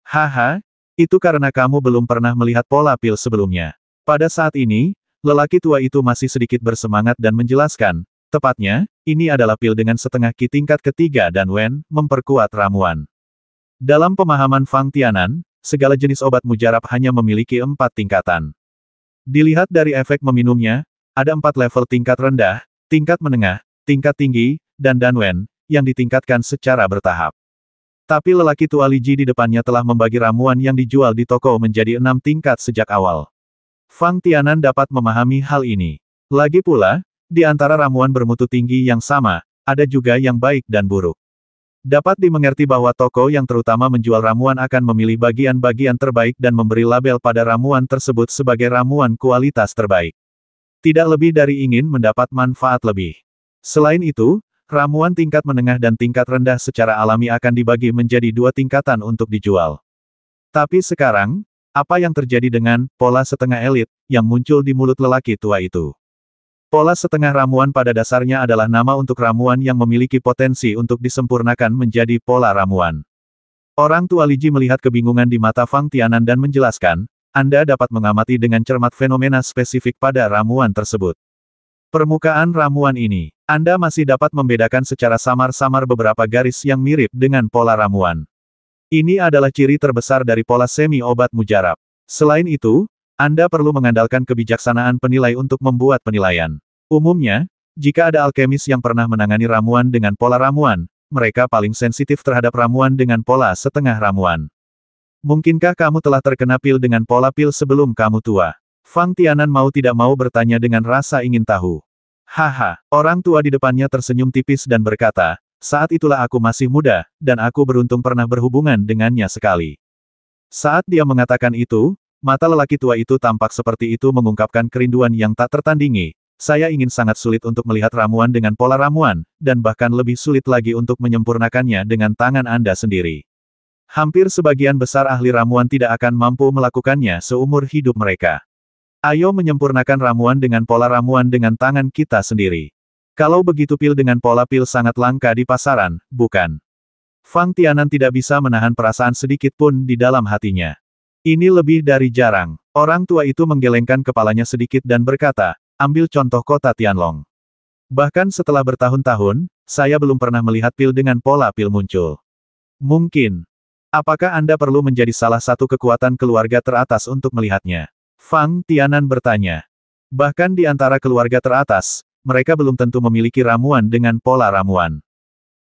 Haha, itu karena kamu belum pernah melihat pola pil sebelumnya. Pada saat ini, lelaki tua itu masih sedikit bersemangat dan menjelaskan, tepatnya, ini adalah pil dengan setengah Ki tingkat ketiga dan Wen, memperkuat ramuan. Dalam pemahaman Fang Tianan, segala jenis obat mujarab hanya memiliki empat tingkatan. Dilihat dari efek meminumnya, ada empat level tingkat rendah, tingkat menengah, tingkat tinggi, dan Danwen, yang ditingkatkan secara bertahap. Tapi lelaki tua Liji di depannya telah membagi ramuan yang dijual di toko menjadi enam tingkat sejak awal. Fang Tianan dapat memahami hal ini. Lagi pula, di antara ramuan bermutu tinggi yang sama, ada juga yang baik dan buruk. Dapat dimengerti bahwa toko yang terutama menjual ramuan akan memilih bagian-bagian terbaik dan memberi label pada ramuan tersebut sebagai ramuan kualitas terbaik. Tidak lebih dari ingin mendapat manfaat lebih. Selain itu, ramuan tingkat menengah dan tingkat rendah secara alami akan dibagi menjadi dua tingkatan untuk dijual. Tapi sekarang, apa yang terjadi dengan pola setengah elit yang muncul di mulut lelaki tua itu? Pola setengah ramuan pada dasarnya adalah nama untuk ramuan yang memiliki potensi untuk disempurnakan menjadi pola ramuan. Orang tua Liji melihat kebingungan di mata Fang Tianan dan menjelaskan, anda dapat mengamati dengan cermat fenomena spesifik pada ramuan tersebut. Permukaan ramuan ini, Anda masih dapat membedakan secara samar-samar beberapa garis yang mirip dengan pola ramuan. Ini adalah ciri terbesar dari pola semi obat mujarab. Selain itu, Anda perlu mengandalkan kebijaksanaan penilai untuk membuat penilaian. Umumnya, jika ada alkemis yang pernah menangani ramuan dengan pola ramuan, mereka paling sensitif terhadap ramuan dengan pola setengah ramuan. Mungkinkah kamu telah terkena pil dengan pola pil sebelum kamu tua? Fang Tianan mau tidak mau bertanya dengan rasa ingin tahu. Haha, orang tua di depannya tersenyum tipis dan berkata, saat itulah aku masih muda, dan aku beruntung pernah berhubungan dengannya sekali. Saat dia mengatakan itu, mata lelaki tua itu tampak seperti itu mengungkapkan kerinduan yang tak tertandingi. Saya ingin sangat sulit untuk melihat ramuan dengan pola ramuan, dan bahkan lebih sulit lagi untuk menyempurnakannya dengan tangan Anda sendiri. Hampir sebagian besar ahli ramuan tidak akan mampu melakukannya seumur hidup mereka. Ayo menyempurnakan ramuan dengan pola ramuan dengan tangan kita sendiri. Kalau begitu pil dengan pola pil sangat langka di pasaran, bukan? Fang Tianan tidak bisa menahan perasaan sedikit pun di dalam hatinya. Ini lebih dari jarang. Orang tua itu menggelengkan kepalanya sedikit dan berkata, ambil contoh kota Tianlong. Bahkan setelah bertahun-tahun, saya belum pernah melihat pil dengan pola pil muncul. Mungkin, Apakah Anda perlu menjadi salah satu kekuatan keluarga teratas untuk melihatnya? Fang Tianan bertanya. Bahkan di antara keluarga teratas, mereka belum tentu memiliki ramuan dengan pola ramuan.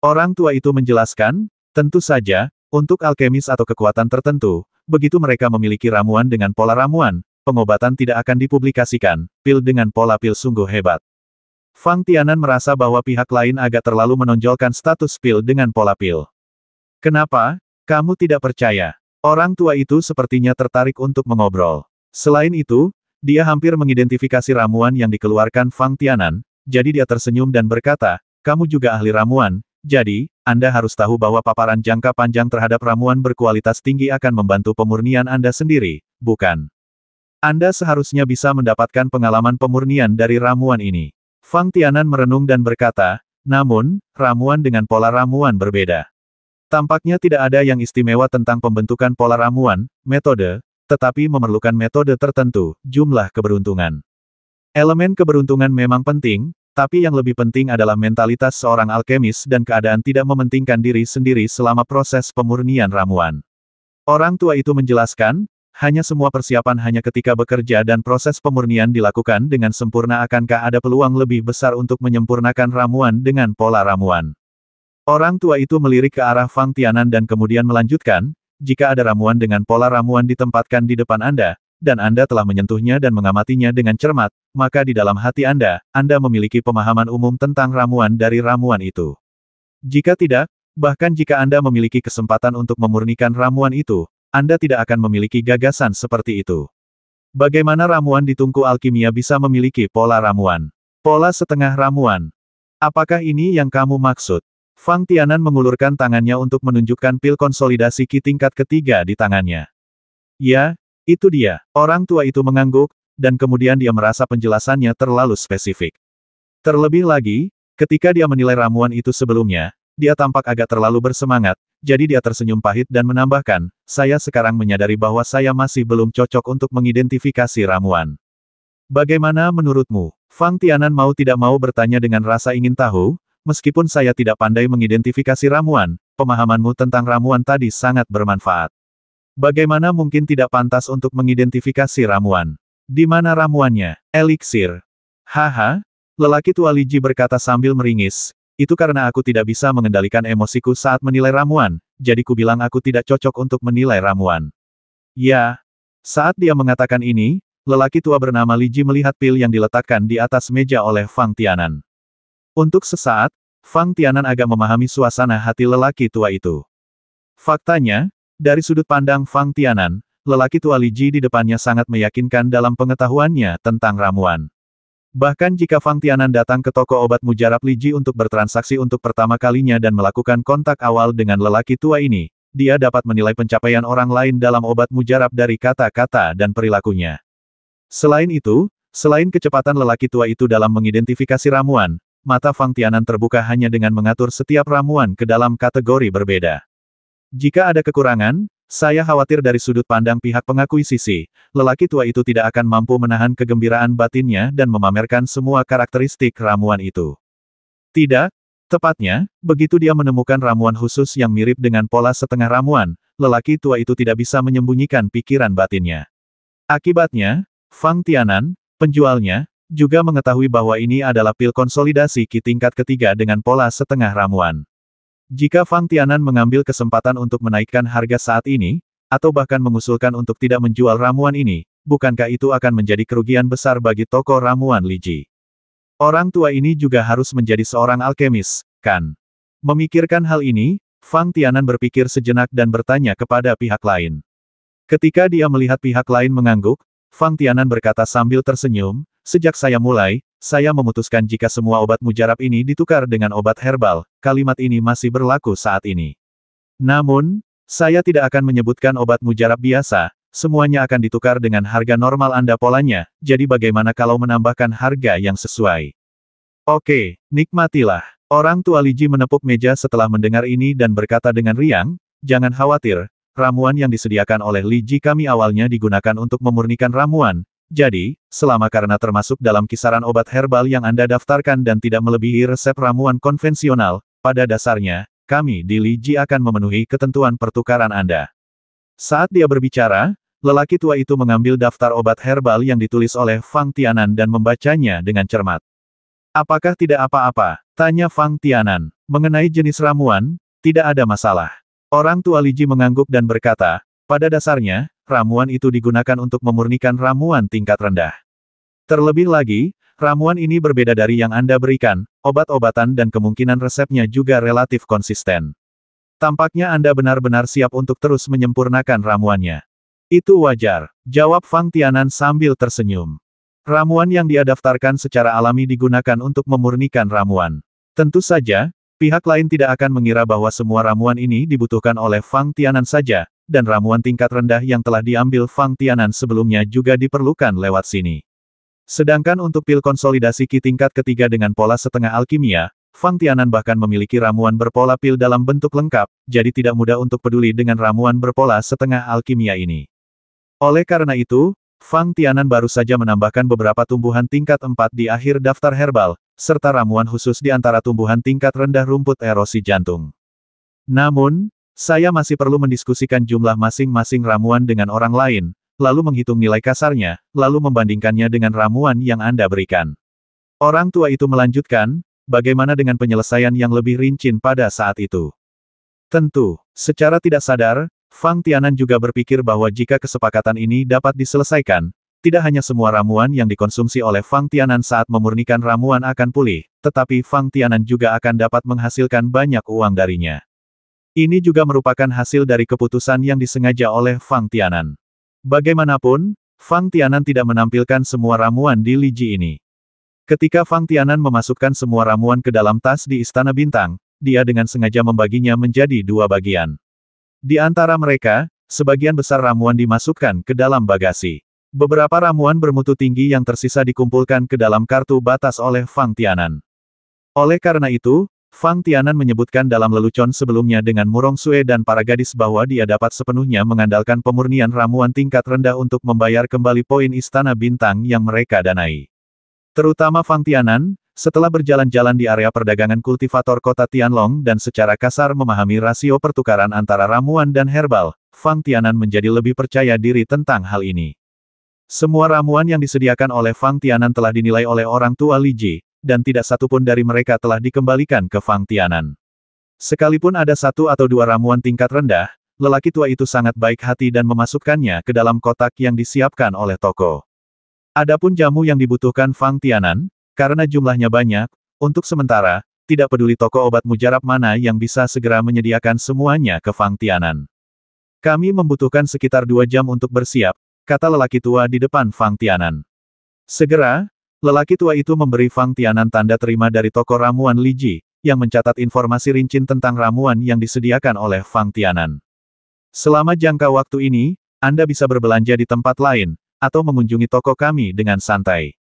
Orang tua itu menjelaskan, tentu saja, untuk alkemis atau kekuatan tertentu, begitu mereka memiliki ramuan dengan pola ramuan, pengobatan tidak akan dipublikasikan, pil dengan pola pil sungguh hebat. Fang Tianan merasa bahwa pihak lain agak terlalu menonjolkan status pil dengan pola pil. Kenapa? Kamu tidak percaya. Orang tua itu sepertinya tertarik untuk mengobrol. Selain itu, dia hampir mengidentifikasi ramuan yang dikeluarkan Fang Tianan, jadi dia tersenyum dan berkata, kamu juga ahli ramuan, jadi, Anda harus tahu bahwa paparan jangka panjang terhadap ramuan berkualitas tinggi akan membantu pemurnian Anda sendiri, bukan? Anda seharusnya bisa mendapatkan pengalaman pemurnian dari ramuan ini. Fang Tianan merenung dan berkata, namun, ramuan dengan pola ramuan berbeda. Tampaknya tidak ada yang istimewa tentang pembentukan pola ramuan, metode, tetapi memerlukan metode tertentu, jumlah keberuntungan. Elemen keberuntungan memang penting, tapi yang lebih penting adalah mentalitas seorang alkemis dan keadaan tidak mementingkan diri sendiri selama proses pemurnian ramuan. Orang tua itu menjelaskan, hanya semua persiapan hanya ketika bekerja dan proses pemurnian dilakukan dengan sempurna akankah ada peluang lebih besar untuk menyempurnakan ramuan dengan pola ramuan. Orang tua itu melirik ke arah Fang Tianan dan kemudian melanjutkan, jika ada ramuan dengan pola ramuan ditempatkan di depan Anda, dan Anda telah menyentuhnya dan mengamatinya dengan cermat, maka di dalam hati Anda, Anda memiliki pemahaman umum tentang ramuan dari ramuan itu. Jika tidak, bahkan jika Anda memiliki kesempatan untuk memurnikan ramuan itu, Anda tidak akan memiliki gagasan seperti itu. Bagaimana ramuan di tungku alkimia bisa memiliki pola ramuan? Pola setengah ramuan. Apakah ini yang kamu maksud? Fang Tianan mengulurkan tangannya untuk menunjukkan pil konsolidasi Ki tingkat ketiga di tangannya. Ya, itu dia. Orang tua itu mengangguk, dan kemudian dia merasa penjelasannya terlalu spesifik. Terlebih lagi, ketika dia menilai ramuan itu sebelumnya, dia tampak agak terlalu bersemangat, jadi dia tersenyum pahit dan menambahkan, saya sekarang menyadari bahwa saya masih belum cocok untuk mengidentifikasi ramuan. Bagaimana menurutmu? Fang Tianan mau tidak mau bertanya dengan rasa ingin tahu, Meskipun saya tidak pandai mengidentifikasi ramuan, pemahamanmu tentang ramuan tadi sangat bermanfaat. Bagaimana mungkin tidak pantas untuk mengidentifikasi ramuan? Di mana ramuannya? Eliksir. Haha, lelaki tua Liji berkata sambil meringis, itu karena aku tidak bisa mengendalikan emosiku saat menilai ramuan, jadi ku bilang aku tidak cocok untuk menilai ramuan. Ya. Saat dia mengatakan ini, lelaki tua bernama Liji melihat pil yang diletakkan di atas meja oleh Fang Tianan. Untuk sesaat, Fang Tianan agak memahami suasana hati lelaki tua itu. Faktanya, dari sudut pandang Fang Tianan, lelaki tua Li Ji di depannya sangat meyakinkan dalam pengetahuannya tentang ramuan. Bahkan jika Fang Tianan datang ke toko obat mujarab Li Ji untuk bertransaksi untuk pertama kalinya dan melakukan kontak awal dengan lelaki tua ini, dia dapat menilai pencapaian orang lain dalam obat mujarab dari kata-kata dan perilakunya. Selain itu, selain kecepatan lelaki tua itu dalam mengidentifikasi ramuan, mata Fang Tianan terbuka hanya dengan mengatur setiap ramuan ke dalam kategori berbeda. Jika ada kekurangan, saya khawatir dari sudut pandang pihak pengakui sisi, lelaki tua itu tidak akan mampu menahan kegembiraan batinnya dan memamerkan semua karakteristik ramuan itu. Tidak, tepatnya, begitu dia menemukan ramuan khusus yang mirip dengan pola setengah ramuan, lelaki tua itu tidak bisa menyembunyikan pikiran batinnya. Akibatnya, Fang Tianan, penjualnya, juga mengetahui bahwa ini adalah pil konsolidasi Qi tingkat ketiga dengan pola setengah ramuan. Jika Fang Tianan mengambil kesempatan untuk menaikkan harga saat ini, atau bahkan mengusulkan untuk tidak menjual ramuan ini, bukankah itu akan menjadi kerugian besar bagi toko ramuan Li Ji? Orang tua ini juga harus menjadi seorang alkemis, kan? Memikirkan hal ini, Fang Tianan berpikir sejenak dan bertanya kepada pihak lain. Ketika dia melihat pihak lain mengangguk, Fang Tianan berkata sambil tersenyum, Sejak saya mulai, saya memutuskan jika semua obat mujarab ini ditukar dengan obat herbal, kalimat ini masih berlaku saat ini. Namun, saya tidak akan menyebutkan obat mujarab biasa, semuanya akan ditukar dengan harga normal Anda polanya, jadi bagaimana kalau menambahkan harga yang sesuai? Oke, nikmatilah. Orang tua Liji menepuk meja setelah mendengar ini dan berkata dengan riang, jangan khawatir, ramuan yang disediakan oleh Liji kami awalnya digunakan untuk memurnikan ramuan, jadi, selama karena termasuk dalam kisaran obat herbal yang Anda daftarkan dan tidak melebihi resep ramuan konvensional, pada dasarnya, kami di Liji akan memenuhi ketentuan pertukaran Anda. Saat dia berbicara, lelaki tua itu mengambil daftar obat herbal yang ditulis oleh Fang Tianan dan membacanya dengan cermat. Apakah tidak apa-apa? Tanya Fang Tianan. Mengenai jenis ramuan, tidak ada masalah. Orang tua Liji mengangguk dan berkata, pada dasarnya, ramuan itu digunakan untuk memurnikan ramuan tingkat rendah. Terlebih lagi, ramuan ini berbeda dari yang Anda berikan, obat-obatan dan kemungkinan resepnya juga relatif konsisten. Tampaknya Anda benar-benar siap untuk terus menyempurnakan ramuannya. Itu wajar, jawab Fang Tianan sambil tersenyum. Ramuan yang dia daftarkan secara alami digunakan untuk memurnikan ramuan. Tentu saja, pihak lain tidak akan mengira bahwa semua ramuan ini dibutuhkan oleh Fang Tianan saja, dan ramuan tingkat rendah yang telah diambil Fang Tianan sebelumnya juga diperlukan lewat sini. Sedangkan untuk pil konsolidasi Ki tingkat ketiga dengan pola setengah alkimia, Fang Tianan bahkan memiliki ramuan berpola pil dalam bentuk lengkap, jadi tidak mudah untuk peduli dengan ramuan berpola setengah alkimia ini. Oleh karena itu, Fang Tianan baru saja menambahkan beberapa tumbuhan tingkat 4 di akhir daftar herbal, serta ramuan khusus di antara tumbuhan tingkat rendah rumput erosi jantung. Namun, saya masih perlu mendiskusikan jumlah masing-masing ramuan dengan orang lain, lalu menghitung nilai kasarnya, lalu membandingkannya dengan ramuan yang Anda berikan. Orang tua itu melanjutkan, bagaimana dengan penyelesaian yang lebih rinci pada saat itu. Tentu, secara tidak sadar, Fang Tianan juga berpikir bahwa jika kesepakatan ini dapat diselesaikan, tidak hanya semua ramuan yang dikonsumsi oleh Fang Tianan saat memurnikan ramuan akan pulih, tetapi Fang Tianan juga akan dapat menghasilkan banyak uang darinya. Ini juga merupakan hasil dari keputusan yang disengaja oleh Fang Tianan. Bagaimanapun, Fang Tianan tidak menampilkan semua ramuan di liji ini. Ketika Fang Tianan memasukkan semua ramuan ke dalam tas di Istana Bintang, dia dengan sengaja membaginya menjadi dua bagian. Di antara mereka, sebagian besar ramuan dimasukkan ke dalam bagasi. Beberapa ramuan bermutu tinggi yang tersisa dikumpulkan ke dalam kartu batas oleh Fang Tianan. Oleh karena itu, Fang Tianan menyebutkan dalam lelucon sebelumnya dengan Murong Sue dan para gadis bahwa dia dapat sepenuhnya mengandalkan pemurnian ramuan tingkat rendah untuk membayar kembali poin istana bintang yang mereka danai. Terutama Fang Tianan, setelah berjalan-jalan di area perdagangan kultivator kota Tianlong dan secara kasar memahami rasio pertukaran antara ramuan dan herbal, Fang Tianan menjadi lebih percaya diri tentang hal ini. Semua ramuan yang disediakan oleh Fang Tianan telah dinilai oleh orang tua Li Ji, dan tidak satupun dari mereka telah dikembalikan ke Fang Tianan. Sekalipun ada satu atau dua ramuan tingkat rendah, lelaki tua itu sangat baik hati dan memasukkannya ke dalam kotak yang disiapkan oleh toko. Adapun jamu yang dibutuhkan Fang Tianan, karena jumlahnya banyak, untuk sementara, tidak peduli toko obat mujarab mana yang bisa segera menyediakan semuanya ke Fang Tianan. Kami membutuhkan sekitar dua jam untuk bersiap, kata lelaki tua di depan Fang Tianan. Segera, Lelaki tua itu memberi Fang Tianan tanda terima dari toko ramuan Li Ji, yang mencatat informasi rincin tentang ramuan yang disediakan oleh Fang Tianan. Selama jangka waktu ini, Anda bisa berbelanja di tempat lain, atau mengunjungi toko kami dengan santai.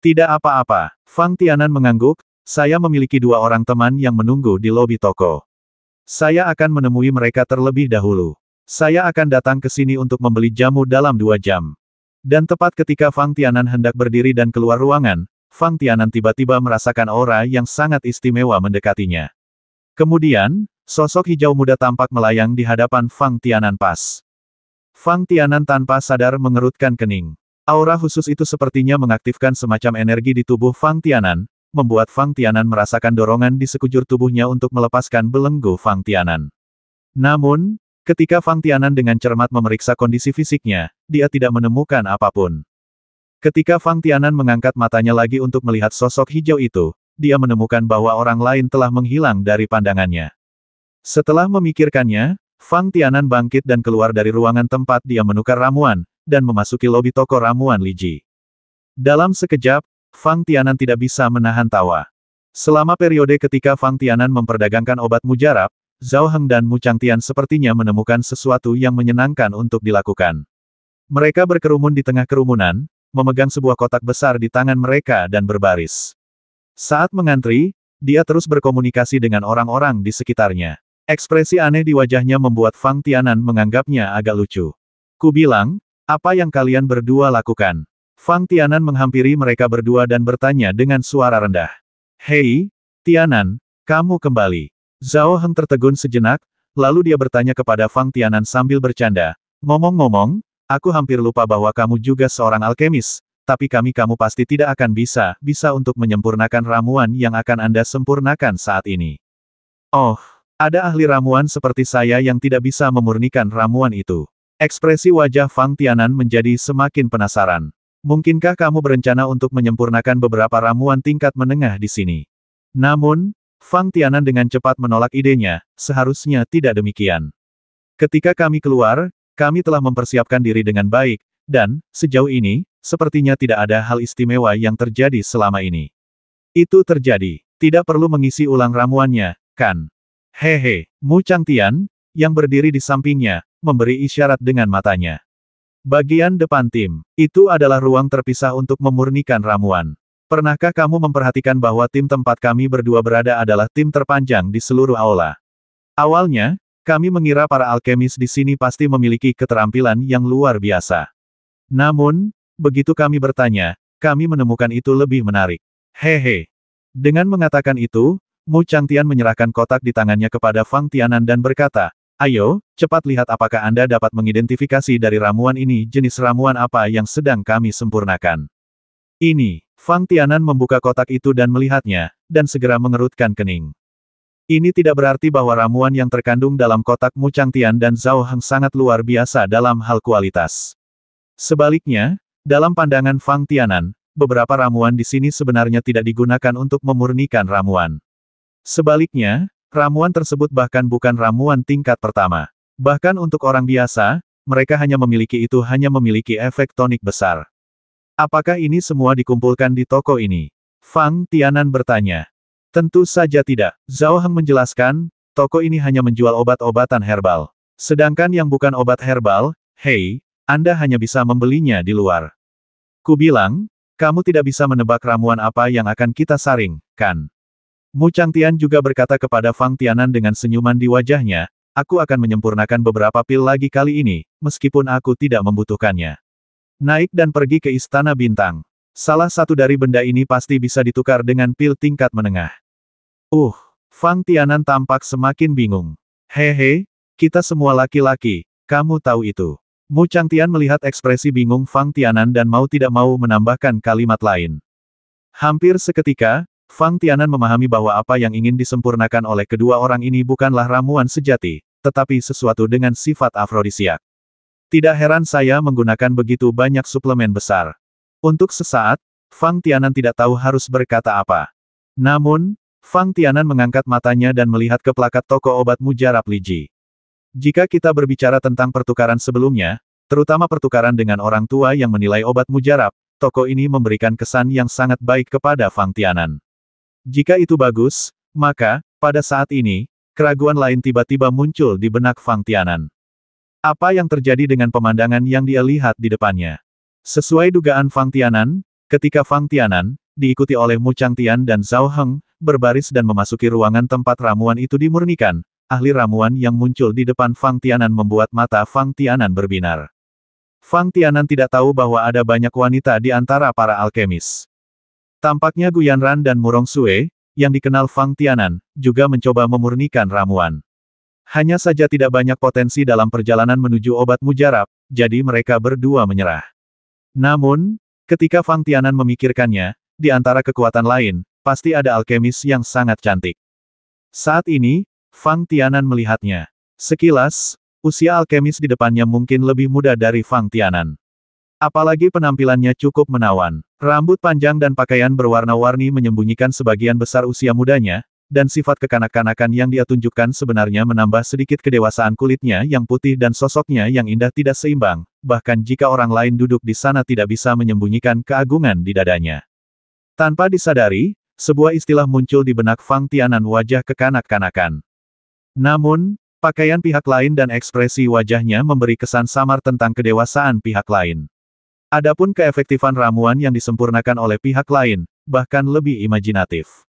Tidak apa-apa, Fang Tianan mengangguk, saya memiliki dua orang teman yang menunggu di lobi toko. Saya akan menemui mereka terlebih dahulu. Saya akan datang ke sini untuk membeli jamu dalam dua jam. Dan tepat ketika Fang Tianan hendak berdiri dan keluar ruangan, Fang Tianan tiba-tiba merasakan aura yang sangat istimewa mendekatinya. Kemudian, sosok hijau muda tampak melayang di hadapan Fang Tianan pas. Fang Tianan tanpa sadar mengerutkan kening. Aura khusus itu sepertinya mengaktifkan semacam energi di tubuh Fang Tianan, membuat Fang Tianan merasakan dorongan di sekujur tubuhnya untuk melepaskan belenggu Fang Tianan. Namun, ketika Fang Tianan dengan cermat memeriksa kondisi fisiknya, dia tidak menemukan apapun. Ketika Fang Tianan mengangkat matanya lagi untuk melihat sosok hijau itu, dia menemukan bahwa orang lain telah menghilang dari pandangannya. Setelah memikirkannya, Fang Tianan bangkit dan keluar dari ruangan tempat dia menukar ramuan, dan memasuki lobi toko ramuan Liji. Dalam sekejap, Fang Tianan tidak bisa menahan tawa. Selama periode ketika Fang Tianan memperdagangkan obat mujarab, Zhao Heng dan Mu Changtian sepertinya menemukan sesuatu yang menyenangkan untuk dilakukan. Mereka berkerumun di tengah kerumunan, memegang sebuah kotak besar di tangan mereka dan berbaris. Saat mengantri, dia terus berkomunikasi dengan orang-orang di sekitarnya. Ekspresi aneh di wajahnya membuat Fang Tianan menganggapnya agak lucu. Ku bilang, apa yang kalian berdua lakukan? Fang Tianan menghampiri mereka berdua dan bertanya dengan suara rendah. Hei, Tianan, kamu kembali. Zhao Heng tertegun sejenak, lalu dia bertanya kepada Fang Tianan sambil bercanda. Ngomong-ngomong, Aku hampir lupa bahwa kamu juga seorang alkemis, tapi kami kamu pasti tidak akan bisa, bisa untuk menyempurnakan ramuan yang akan Anda sempurnakan saat ini. Oh, ada ahli ramuan seperti saya yang tidak bisa memurnikan ramuan itu. Ekspresi wajah Fang Tianan menjadi semakin penasaran. Mungkinkah kamu berencana untuk menyempurnakan beberapa ramuan tingkat menengah di sini? Namun, Fang Tianan dengan cepat menolak idenya, seharusnya tidak demikian. Ketika kami keluar, kami telah mempersiapkan diri dengan baik, dan, sejauh ini, sepertinya tidak ada hal istimewa yang terjadi selama ini. Itu terjadi. Tidak perlu mengisi ulang ramuannya, kan? Hehe, Mu Changtian, yang berdiri di sampingnya, memberi isyarat dengan matanya. Bagian depan tim, itu adalah ruang terpisah untuk memurnikan ramuan. Pernahkah kamu memperhatikan bahwa tim tempat kami berdua berada adalah tim terpanjang di seluruh aula? Awalnya, kami mengira para alkemis di sini pasti memiliki keterampilan yang luar biasa. Namun, begitu kami bertanya, kami menemukan itu lebih menarik. Hehe. Dengan mengatakan itu, Mu Changtian menyerahkan kotak di tangannya kepada Fang Tianan dan berkata, Ayo, cepat lihat apakah Anda dapat mengidentifikasi dari ramuan ini jenis ramuan apa yang sedang kami sempurnakan. Ini, Fang Tianan membuka kotak itu dan melihatnya, dan segera mengerutkan kening. Ini tidak berarti bahwa ramuan yang terkandung dalam kotak Mucang Tian dan Zhao Heng sangat luar biasa dalam hal kualitas. Sebaliknya, dalam pandangan Fang Tianan, beberapa ramuan di sini sebenarnya tidak digunakan untuk memurnikan ramuan. Sebaliknya, ramuan tersebut bahkan bukan ramuan tingkat pertama. Bahkan untuk orang biasa, mereka hanya memiliki itu hanya memiliki efek tonik besar. Apakah ini semua dikumpulkan di toko ini? Fang Tianan bertanya. Tentu saja tidak. Zhao Heng menjelaskan, toko ini hanya menjual obat-obatan herbal. Sedangkan yang bukan obat herbal, hei, Anda hanya bisa membelinya di luar. Ku bilang, kamu tidak bisa menebak ramuan apa yang akan kita saring, kan? Mu Changtian juga berkata kepada Fang Tianan dengan senyuman di wajahnya, aku akan menyempurnakan beberapa pil lagi kali ini, meskipun aku tidak membutuhkannya. Naik dan pergi ke Istana Bintang. Salah satu dari benda ini pasti bisa ditukar dengan pil tingkat menengah. Uh, Fang Tianan tampak semakin bingung. Hehe, kita semua laki-laki, kamu tahu itu. Mu Tian melihat ekspresi bingung Fang Tianan dan mau tidak mau menambahkan kalimat lain. Hampir seketika, Fang Tianan memahami bahwa apa yang ingin disempurnakan oleh kedua orang ini bukanlah ramuan sejati, tetapi sesuatu dengan sifat afrodisiak. Tidak heran saya menggunakan begitu banyak suplemen besar. Untuk sesaat, Fang Tianan tidak tahu harus berkata apa. Namun, Fang Tianan mengangkat matanya dan melihat ke plakat toko obat mujarab Liji. Jika kita berbicara tentang pertukaran sebelumnya, terutama pertukaran dengan orang tua yang menilai obat mujarab, toko ini memberikan kesan yang sangat baik kepada Fang Tianan. Jika itu bagus, maka, pada saat ini, keraguan lain tiba-tiba muncul di benak Fang Tianan. Apa yang terjadi dengan pemandangan yang dia lihat di depannya? Sesuai dugaan Fang Tianan, ketika Fang Tianan, diikuti oleh Mu Chang Tian dan Zhao Heng, berbaris dan memasuki ruangan tempat ramuan itu dimurnikan, ahli ramuan yang muncul di depan Fang Tianan membuat mata Fang Tianan berbinar. Fang Tianan tidak tahu bahwa ada banyak wanita di antara para alkemis. Tampaknya Guyanran dan Murong Sue, yang dikenal Fang Tianan, juga mencoba memurnikan ramuan. Hanya saja tidak banyak potensi dalam perjalanan menuju obat mujarab, jadi mereka berdua menyerah. Namun, ketika Fang Tianan memikirkannya, di antara kekuatan lain, Pasti ada alkemis yang sangat cantik. Saat ini, Fang Tianan melihatnya. Sekilas, usia alkemis di depannya mungkin lebih muda dari Fang Tianan. Apalagi penampilannya cukup menawan. Rambut panjang dan pakaian berwarna-warni menyembunyikan sebagian besar usia mudanya, dan sifat kekanak-kanakan yang dia tunjukkan sebenarnya menambah sedikit kedewasaan kulitnya yang putih dan sosoknya yang indah tidak seimbang, bahkan jika orang lain duduk di sana tidak bisa menyembunyikan keagungan di dadanya. Tanpa disadari, sebuah istilah muncul di benak Fang Tianan wajah kekanak-kanakan. Namun, pakaian pihak lain dan ekspresi wajahnya memberi kesan samar tentang kedewasaan pihak lain. Adapun keefektifan ramuan yang disempurnakan oleh pihak lain, bahkan lebih imajinatif.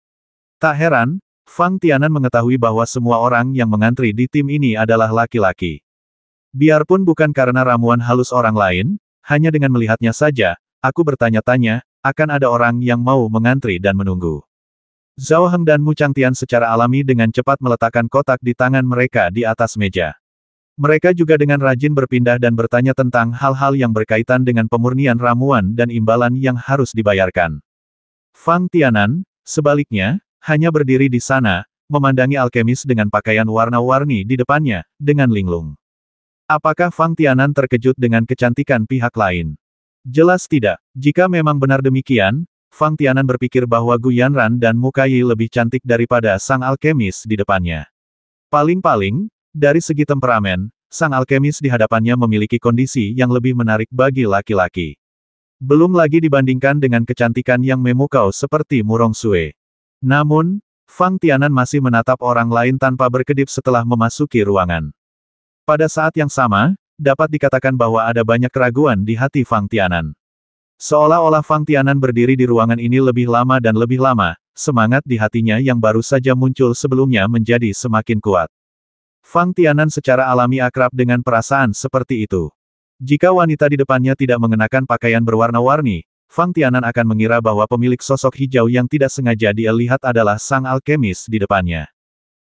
Tak heran, Fang Tianan mengetahui bahwa semua orang yang mengantri di tim ini adalah laki-laki. Biarpun bukan karena ramuan halus orang lain, hanya dengan melihatnya saja, aku bertanya-tanya, akan ada orang yang mau mengantri dan menunggu. Zhao Heng dan Mu Changtian secara alami dengan cepat meletakkan kotak di tangan mereka di atas meja. Mereka juga dengan rajin berpindah dan bertanya tentang hal-hal yang berkaitan dengan pemurnian ramuan dan imbalan yang harus dibayarkan. Fang Tianan, sebaliknya, hanya berdiri di sana, memandangi alkemis dengan pakaian warna-warni di depannya, dengan linglung. Apakah Fang Tianan terkejut dengan kecantikan pihak lain? Jelas tidak. Jika memang benar demikian, Fang Tianan berpikir bahwa Gu Yanran dan Mukai lebih cantik daripada sang alkemis di depannya. Paling-paling, dari segi temperamen, sang alkemis di hadapannya memiliki kondisi yang lebih menarik bagi laki-laki. Belum lagi dibandingkan dengan kecantikan yang memukau seperti Murong Sue. Namun, Fang Tianan masih menatap orang lain tanpa berkedip setelah memasuki ruangan. Pada saat yang sama, dapat dikatakan bahwa ada banyak keraguan di hati Fang Tianan. Seolah-olah Fang Tianan berdiri di ruangan ini lebih lama dan lebih lama, semangat di hatinya yang baru saja muncul sebelumnya menjadi semakin kuat. Fang Tianan secara alami akrab dengan perasaan seperti itu. Jika wanita di depannya tidak mengenakan pakaian berwarna-warni, Fang Tianan akan mengira bahwa pemilik sosok hijau yang tidak sengaja dia lihat adalah sang alkemis di depannya.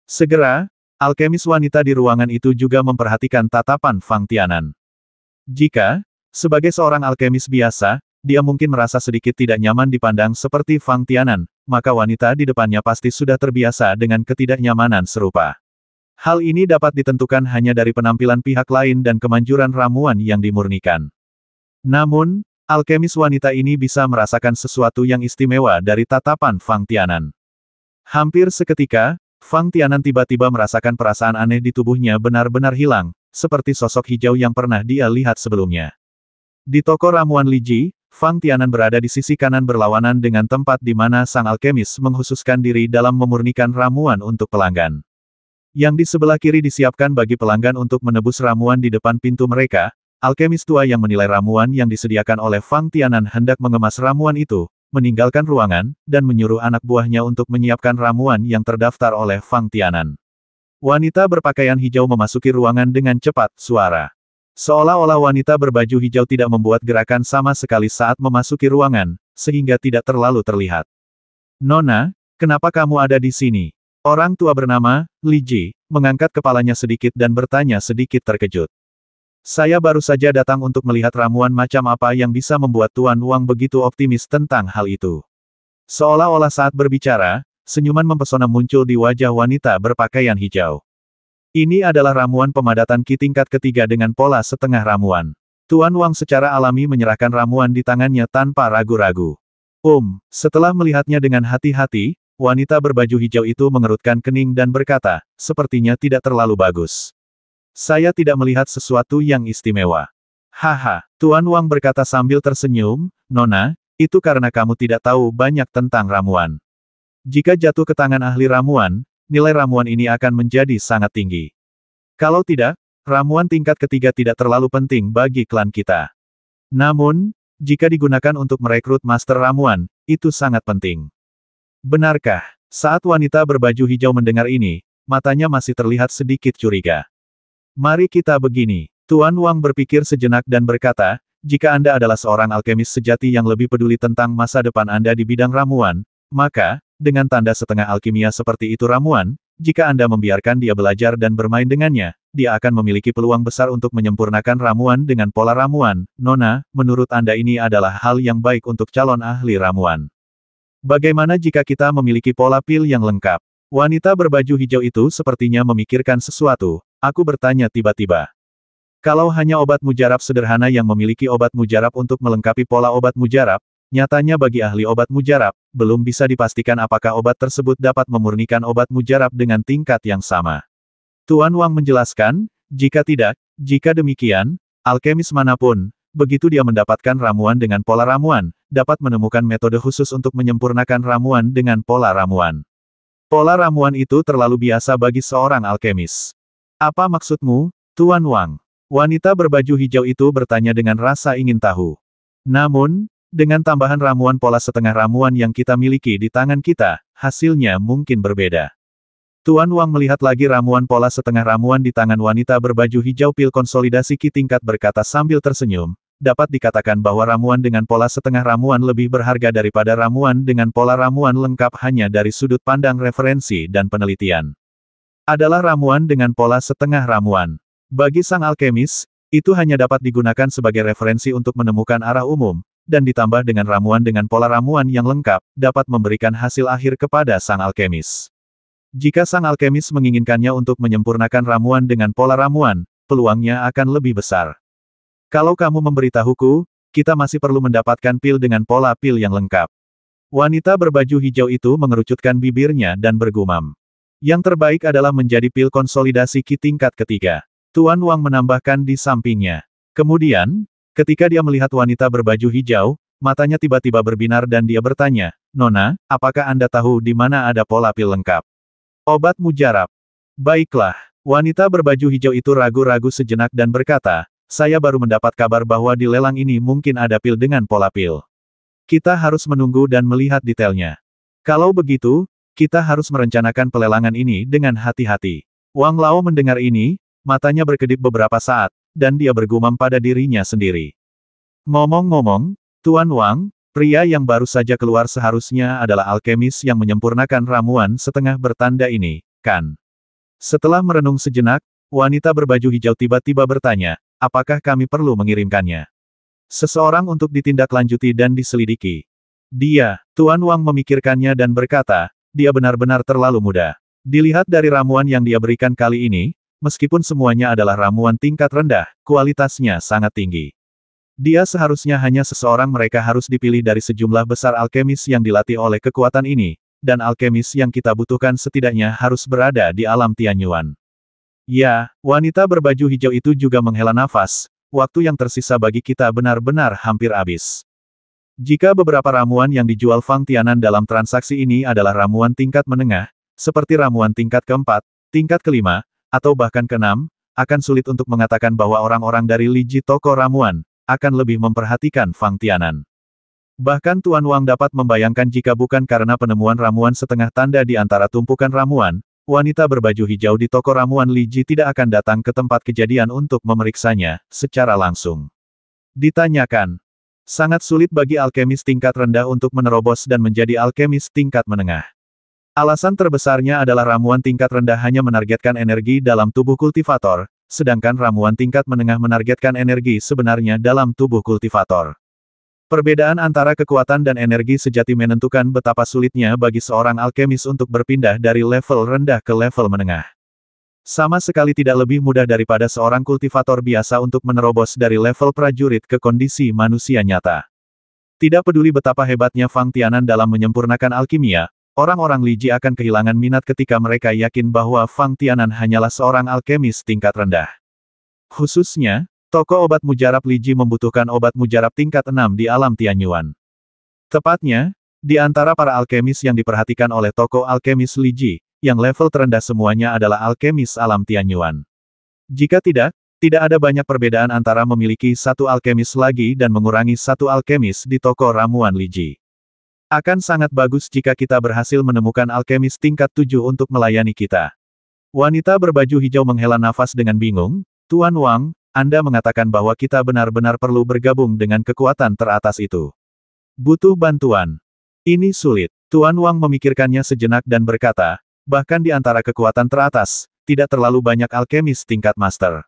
Segera, Alkemis wanita di ruangan itu juga memperhatikan tatapan Fang Tianan. Jika, sebagai seorang alkemis biasa, dia mungkin merasa sedikit tidak nyaman dipandang seperti Fang Tianan, maka wanita di depannya pasti sudah terbiasa dengan ketidaknyamanan serupa. Hal ini dapat ditentukan hanya dari penampilan pihak lain dan kemanjuran ramuan yang dimurnikan. Namun, alkemis wanita ini bisa merasakan sesuatu yang istimewa dari tatapan Fang Tianan. Hampir seketika, Fang Tianan tiba-tiba merasakan perasaan aneh di tubuhnya benar-benar hilang, seperti sosok hijau yang pernah dia lihat sebelumnya. Di toko ramuan Li Ji, Fang Tianan berada di sisi kanan berlawanan dengan tempat di mana sang alkemis menghususkan diri dalam memurnikan ramuan untuk pelanggan. Yang di sebelah kiri disiapkan bagi pelanggan untuk menebus ramuan di depan pintu mereka, alkemis tua yang menilai ramuan yang disediakan oleh Fang Tianan hendak mengemas ramuan itu, meninggalkan ruangan, dan menyuruh anak buahnya untuk menyiapkan ramuan yang terdaftar oleh Fang Tianan. Wanita berpakaian hijau memasuki ruangan dengan cepat, suara. Seolah-olah wanita berbaju hijau tidak membuat gerakan sama sekali saat memasuki ruangan, sehingga tidak terlalu terlihat. Nona, kenapa kamu ada di sini? Orang tua bernama, Li Ji, mengangkat kepalanya sedikit dan bertanya sedikit terkejut. Saya baru saja datang untuk melihat ramuan macam apa yang bisa membuat Tuan Wang begitu optimis tentang hal itu. Seolah-olah saat berbicara, senyuman mempesona muncul di wajah wanita berpakaian hijau. Ini adalah ramuan pemadatan Ki tingkat ketiga dengan pola setengah ramuan. Tuan Wang secara alami menyerahkan ramuan di tangannya tanpa ragu-ragu. Um, setelah melihatnya dengan hati-hati, wanita berbaju hijau itu mengerutkan kening dan berkata, sepertinya tidak terlalu bagus. Saya tidak melihat sesuatu yang istimewa. Haha, Tuan Wang berkata sambil tersenyum, Nona, itu karena kamu tidak tahu banyak tentang ramuan. Jika jatuh ke tangan ahli ramuan, nilai ramuan ini akan menjadi sangat tinggi. Kalau tidak, ramuan tingkat ketiga tidak terlalu penting bagi klan kita. Namun, jika digunakan untuk merekrut master ramuan, itu sangat penting. Benarkah, saat wanita berbaju hijau mendengar ini, matanya masih terlihat sedikit curiga. Mari kita begini. Tuan Wang berpikir sejenak dan berkata, jika Anda adalah seorang alkemis sejati yang lebih peduli tentang masa depan Anda di bidang ramuan, maka, dengan tanda setengah alkimia seperti itu ramuan, jika Anda membiarkan dia belajar dan bermain dengannya, dia akan memiliki peluang besar untuk menyempurnakan ramuan dengan pola ramuan. Nona, menurut Anda ini adalah hal yang baik untuk calon ahli ramuan. Bagaimana jika kita memiliki pola pil yang lengkap? Wanita berbaju hijau itu sepertinya memikirkan sesuatu, Aku bertanya tiba-tiba. Kalau hanya obat mujarab sederhana yang memiliki obat mujarab untuk melengkapi pola obat mujarab, nyatanya bagi ahli obat mujarab, belum bisa dipastikan apakah obat tersebut dapat memurnikan obat mujarab dengan tingkat yang sama. Tuan Wang menjelaskan, jika tidak, jika demikian, alkemis manapun, begitu dia mendapatkan ramuan dengan pola ramuan, dapat menemukan metode khusus untuk menyempurnakan ramuan dengan pola ramuan. Pola ramuan itu terlalu biasa bagi seorang alkemis. Apa maksudmu, Tuan Wang? Wanita berbaju hijau itu bertanya dengan rasa ingin tahu. Namun, dengan tambahan ramuan pola setengah ramuan yang kita miliki di tangan kita, hasilnya mungkin berbeda. Tuan Wang melihat lagi ramuan pola setengah ramuan di tangan wanita berbaju hijau pil konsolidasi Ki tingkat berkata sambil tersenyum, dapat dikatakan bahwa ramuan dengan pola setengah ramuan lebih berharga daripada ramuan dengan pola ramuan lengkap hanya dari sudut pandang referensi dan penelitian adalah ramuan dengan pola setengah ramuan. Bagi sang alkemis, itu hanya dapat digunakan sebagai referensi untuk menemukan arah umum, dan ditambah dengan ramuan dengan pola ramuan yang lengkap, dapat memberikan hasil akhir kepada sang alkemis. Jika sang alkemis menginginkannya untuk menyempurnakan ramuan dengan pola ramuan, peluangnya akan lebih besar. Kalau kamu memberitahuku, kita masih perlu mendapatkan pil dengan pola pil yang lengkap. Wanita berbaju hijau itu mengerucutkan bibirnya dan bergumam. Yang terbaik adalah menjadi pil konsolidasi Ki tingkat ketiga. Tuan Wang menambahkan di sampingnya. Kemudian, ketika dia melihat wanita berbaju hijau, matanya tiba-tiba berbinar dan dia bertanya, Nona, apakah Anda tahu di mana ada pola pil lengkap? Obat mujarab. Baiklah, wanita berbaju hijau itu ragu-ragu sejenak dan berkata, saya baru mendapat kabar bahwa di lelang ini mungkin ada pil dengan pola pil. Kita harus menunggu dan melihat detailnya. Kalau begitu, kita harus merencanakan pelelangan ini dengan hati-hati. Wang Lao mendengar ini, matanya berkedip beberapa saat, dan dia bergumam pada dirinya sendiri. Ngomong-ngomong, Tuan Wang, pria yang baru saja keluar seharusnya adalah alkemis yang menyempurnakan ramuan setengah bertanda ini, kan? Setelah merenung sejenak, wanita berbaju hijau tiba-tiba bertanya, apakah kami perlu mengirimkannya? Seseorang untuk ditindaklanjuti dan diselidiki. Dia, Tuan Wang memikirkannya dan berkata, dia benar-benar terlalu muda. Dilihat dari ramuan yang dia berikan kali ini, meskipun semuanya adalah ramuan tingkat rendah, kualitasnya sangat tinggi. Dia seharusnya hanya seseorang mereka harus dipilih dari sejumlah besar alkemis yang dilatih oleh kekuatan ini, dan alkemis yang kita butuhkan setidaknya harus berada di alam Tianyuan. Ya, wanita berbaju hijau itu juga menghela nafas, waktu yang tersisa bagi kita benar-benar hampir habis. Jika beberapa ramuan yang dijual Fang Tianan dalam transaksi ini adalah ramuan tingkat menengah, seperti ramuan tingkat keempat, tingkat kelima, atau bahkan keenam, akan sulit untuk mengatakan bahwa orang-orang dari Liji Toko Ramuan akan lebih memperhatikan Fang Tianan. Bahkan Tuan Wang dapat membayangkan jika bukan karena penemuan ramuan setengah tanda di antara tumpukan ramuan, wanita berbaju hijau di toko ramuan Liji tidak akan datang ke tempat kejadian untuk memeriksanya secara langsung. Ditanyakan, Sangat sulit bagi alkemis tingkat rendah untuk menerobos dan menjadi alkemis tingkat menengah. Alasan terbesarnya adalah ramuan tingkat rendah hanya menargetkan energi dalam tubuh kultivator, sedangkan ramuan tingkat menengah menargetkan energi sebenarnya dalam tubuh kultivator. Perbedaan antara kekuatan dan energi sejati menentukan betapa sulitnya bagi seorang alkemis untuk berpindah dari level rendah ke level menengah. Sama sekali tidak lebih mudah daripada seorang kultivator biasa untuk menerobos dari level prajurit ke kondisi manusia nyata. Tidak peduli betapa hebatnya Fang Tianan dalam menyempurnakan alkimia, orang-orang Li Ji akan kehilangan minat ketika mereka yakin bahwa Fang Tianan hanyalah seorang alkemis tingkat rendah. Khususnya, toko obat mujarab Li Ji membutuhkan obat mujarab tingkat 6 di alam Tianyuan. Tepatnya, di antara para alkemis yang diperhatikan oleh toko alkemis Ji yang level terendah semuanya adalah alkemis alam Tianyuan. Jika tidak, tidak ada banyak perbedaan antara memiliki satu alkemis lagi dan mengurangi satu alkemis di toko ramuan Liji. Akan sangat bagus jika kita berhasil menemukan alkemis tingkat tujuh untuk melayani kita. Wanita berbaju hijau menghela nafas dengan bingung, Tuan Wang, anda mengatakan bahwa kita benar-benar perlu bergabung dengan kekuatan teratas itu. Butuh bantuan. Ini sulit. Tuan Wang memikirkannya sejenak dan berkata, Bahkan di antara kekuatan teratas, tidak terlalu banyak alkemis tingkat master.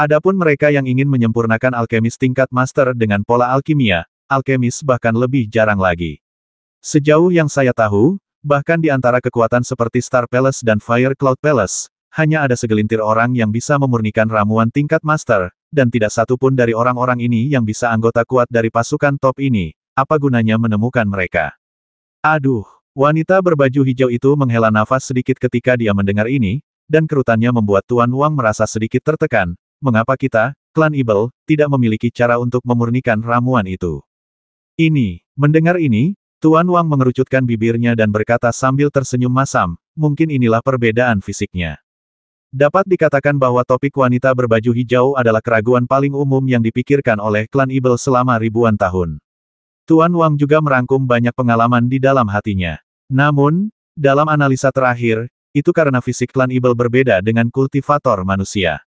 Adapun mereka yang ingin menyempurnakan alkemis tingkat master dengan pola alkimia, alkemis bahkan lebih jarang lagi. Sejauh yang saya tahu, bahkan di antara kekuatan seperti Star Palace dan Fire Cloud Palace, hanya ada segelintir orang yang bisa memurnikan ramuan tingkat master, dan tidak satu pun dari orang-orang ini yang bisa anggota kuat dari pasukan top ini. Apa gunanya menemukan mereka? Aduh, Wanita berbaju hijau itu menghela nafas sedikit ketika dia mendengar ini, dan kerutannya membuat Tuan Wang merasa sedikit tertekan. Mengapa kita, klan Ibel, tidak memiliki cara untuk memurnikan ramuan itu? Ini, mendengar ini, Tuan Wang mengerucutkan bibirnya dan berkata sambil tersenyum masam, mungkin inilah perbedaan fisiknya. Dapat dikatakan bahwa topik wanita berbaju hijau adalah keraguan paling umum yang dipikirkan oleh klan Ibel selama ribuan tahun. Tuan Wang juga merangkum banyak pengalaman di dalam hatinya. Namun, dalam analisa terakhir, itu karena fisik klan Ibel berbeda dengan kultivator manusia.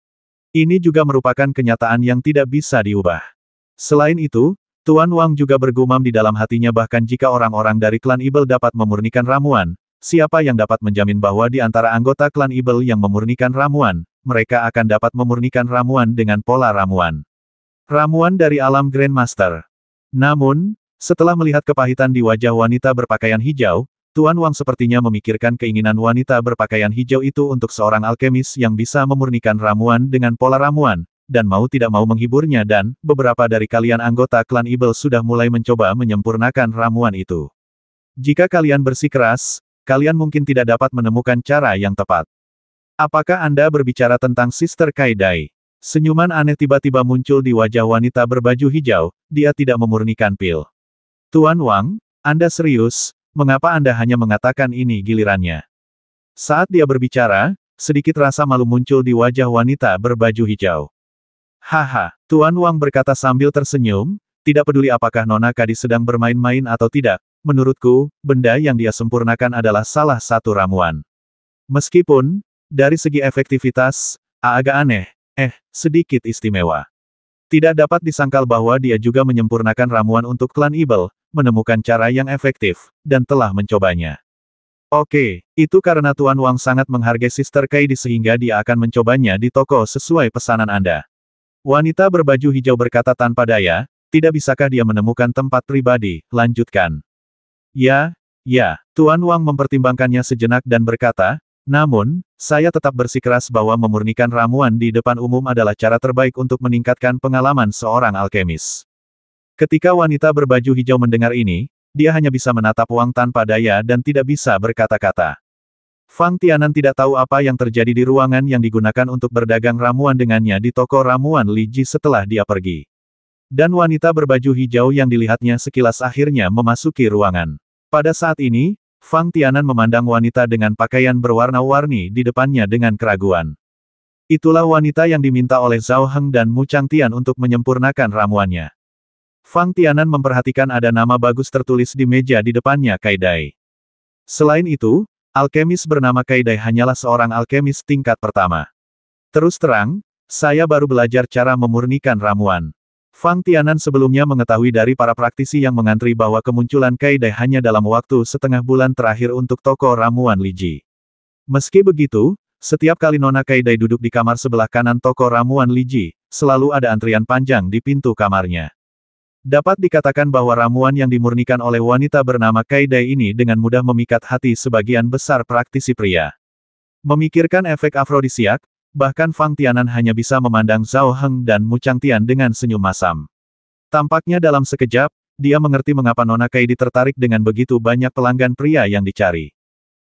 Ini juga merupakan kenyataan yang tidak bisa diubah. Selain itu, Tuan Wang juga bergumam di dalam hatinya bahkan jika orang-orang dari klan Ibel dapat memurnikan ramuan, siapa yang dapat menjamin bahwa di antara anggota klan Ibel yang memurnikan ramuan, mereka akan dapat memurnikan ramuan dengan pola ramuan. Ramuan dari alam Grandmaster. Namun, setelah melihat kepahitan di wajah wanita berpakaian hijau, Tuan Wang sepertinya memikirkan keinginan wanita berpakaian hijau itu untuk seorang alkemis yang bisa memurnikan ramuan dengan pola ramuan, dan mau tidak mau menghiburnya dan, beberapa dari kalian anggota klan Ibel sudah mulai mencoba menyempurnakan ramuan itu. Jika kalian bersikeras, kalian mungkin tidak dapat menemukan cara yang tepat. Apakah Anda berbicara tentang Sister Kaidai? Senyuman aneh tiba-tiba muncul di wajah wanita berbaju hijau, dia tidak memurnikan pil. Tuan Wang, Anda serius, mengapa Anda hanya mengatakan ini gilirannya? Saat dia berbicara, sedikit rasa malu muncul di wajah wanita berbaju hijau. Haha, Tuan Wang berkata sambil tersenyum, tidak peduli apakah Nona Kadi sedang bermain-main atau tidak, menurutku, benda yang dia sempurnakan adalah salah satu ramuan. Meskipun, dari segi efektivitas, agak aneh, eh, sedikit istimewa. Tidak dapat disangkal bahwa dia juga menyempurnakan ramuan untuk klan Ibel, menemukan cara yang efektif, dan telah mencobanya. Oke, itu karena Tuan Wang sangat menghargai Sister Kaidi sehingga dia akan mencobanya di toko sesuai pesanan Anda. Wanita berbaju hijau berkata tanpa daya, tidak bisakah dia menemukan tempat pribadi, lanjutkan. Ya, ya, Tuan Wang mempertimbangkannya sejenak dan berkata, namun, saya tetap bersikeras bahwa memurnikan ramuan di depan umum adalah cara terbaik untuk meningkatkan pengalaman seorang alkemis. Ketika wanita berbaju hijau mendengar ini, dia hanya bisa menatap Wang tanpa daya dan tidak bisa berkata-kata. Fang Tianan tidak tahu apa yang terjadi di ruangan yang digunakan untuk berdagang ramuan dengannya di toko ramuan Li Ji setelah dia pergi. Dan wanita berbaju hijau yang dilihatnya sekilas akhirnya memasuki ruangan. Pada saat ini, Fang Tianan memandang wanita dengan pakaian berwarna-warni di depannya dengan keraguan. Itulah wanita yang diminta oleh Zhao Heng dan Mu Chang Tian untuk menyempurnakan ramuannya. Fang Tianan memperhatikan ada nama bagus tertulis di meja di depannya Kaidai. Selain itu, alkemis bernama Kaidai hanyalah seorang alkemis tingkat pertama. Terus terang, saya baru belajar cara memurnikan ramuan. Fang Tianan sebelumnya mengetahui dari para praktisi yang mengantri bahwa kemunculan Kaidai hanya dalam waktu setengah bulan terakhir untuk toko ramuan Li Ji. Meski begitu, setiap kali Nona Kaidai duduk di kamar sebelah kanan toko ramuan Li Ji, selalu ada antrian panjang di pintu kamarnya. Dapat dikatakan bahwa ramuan yang dimurnikan oleh wanita bernama Kaidai ini dengan mudah memikat hati sebagian besar praktisi pria. Memikirkan efek afrodisiak, bahkan Fang Tianan hanya bisa memandang Zhao Heng dan Mu Chang Tian dengan senyum masam. Tampaknya dalam sekejap, dia mengerti mengapa Nona Kaidi tertarik dengan begitu banyak pelanggan pria yang dicari.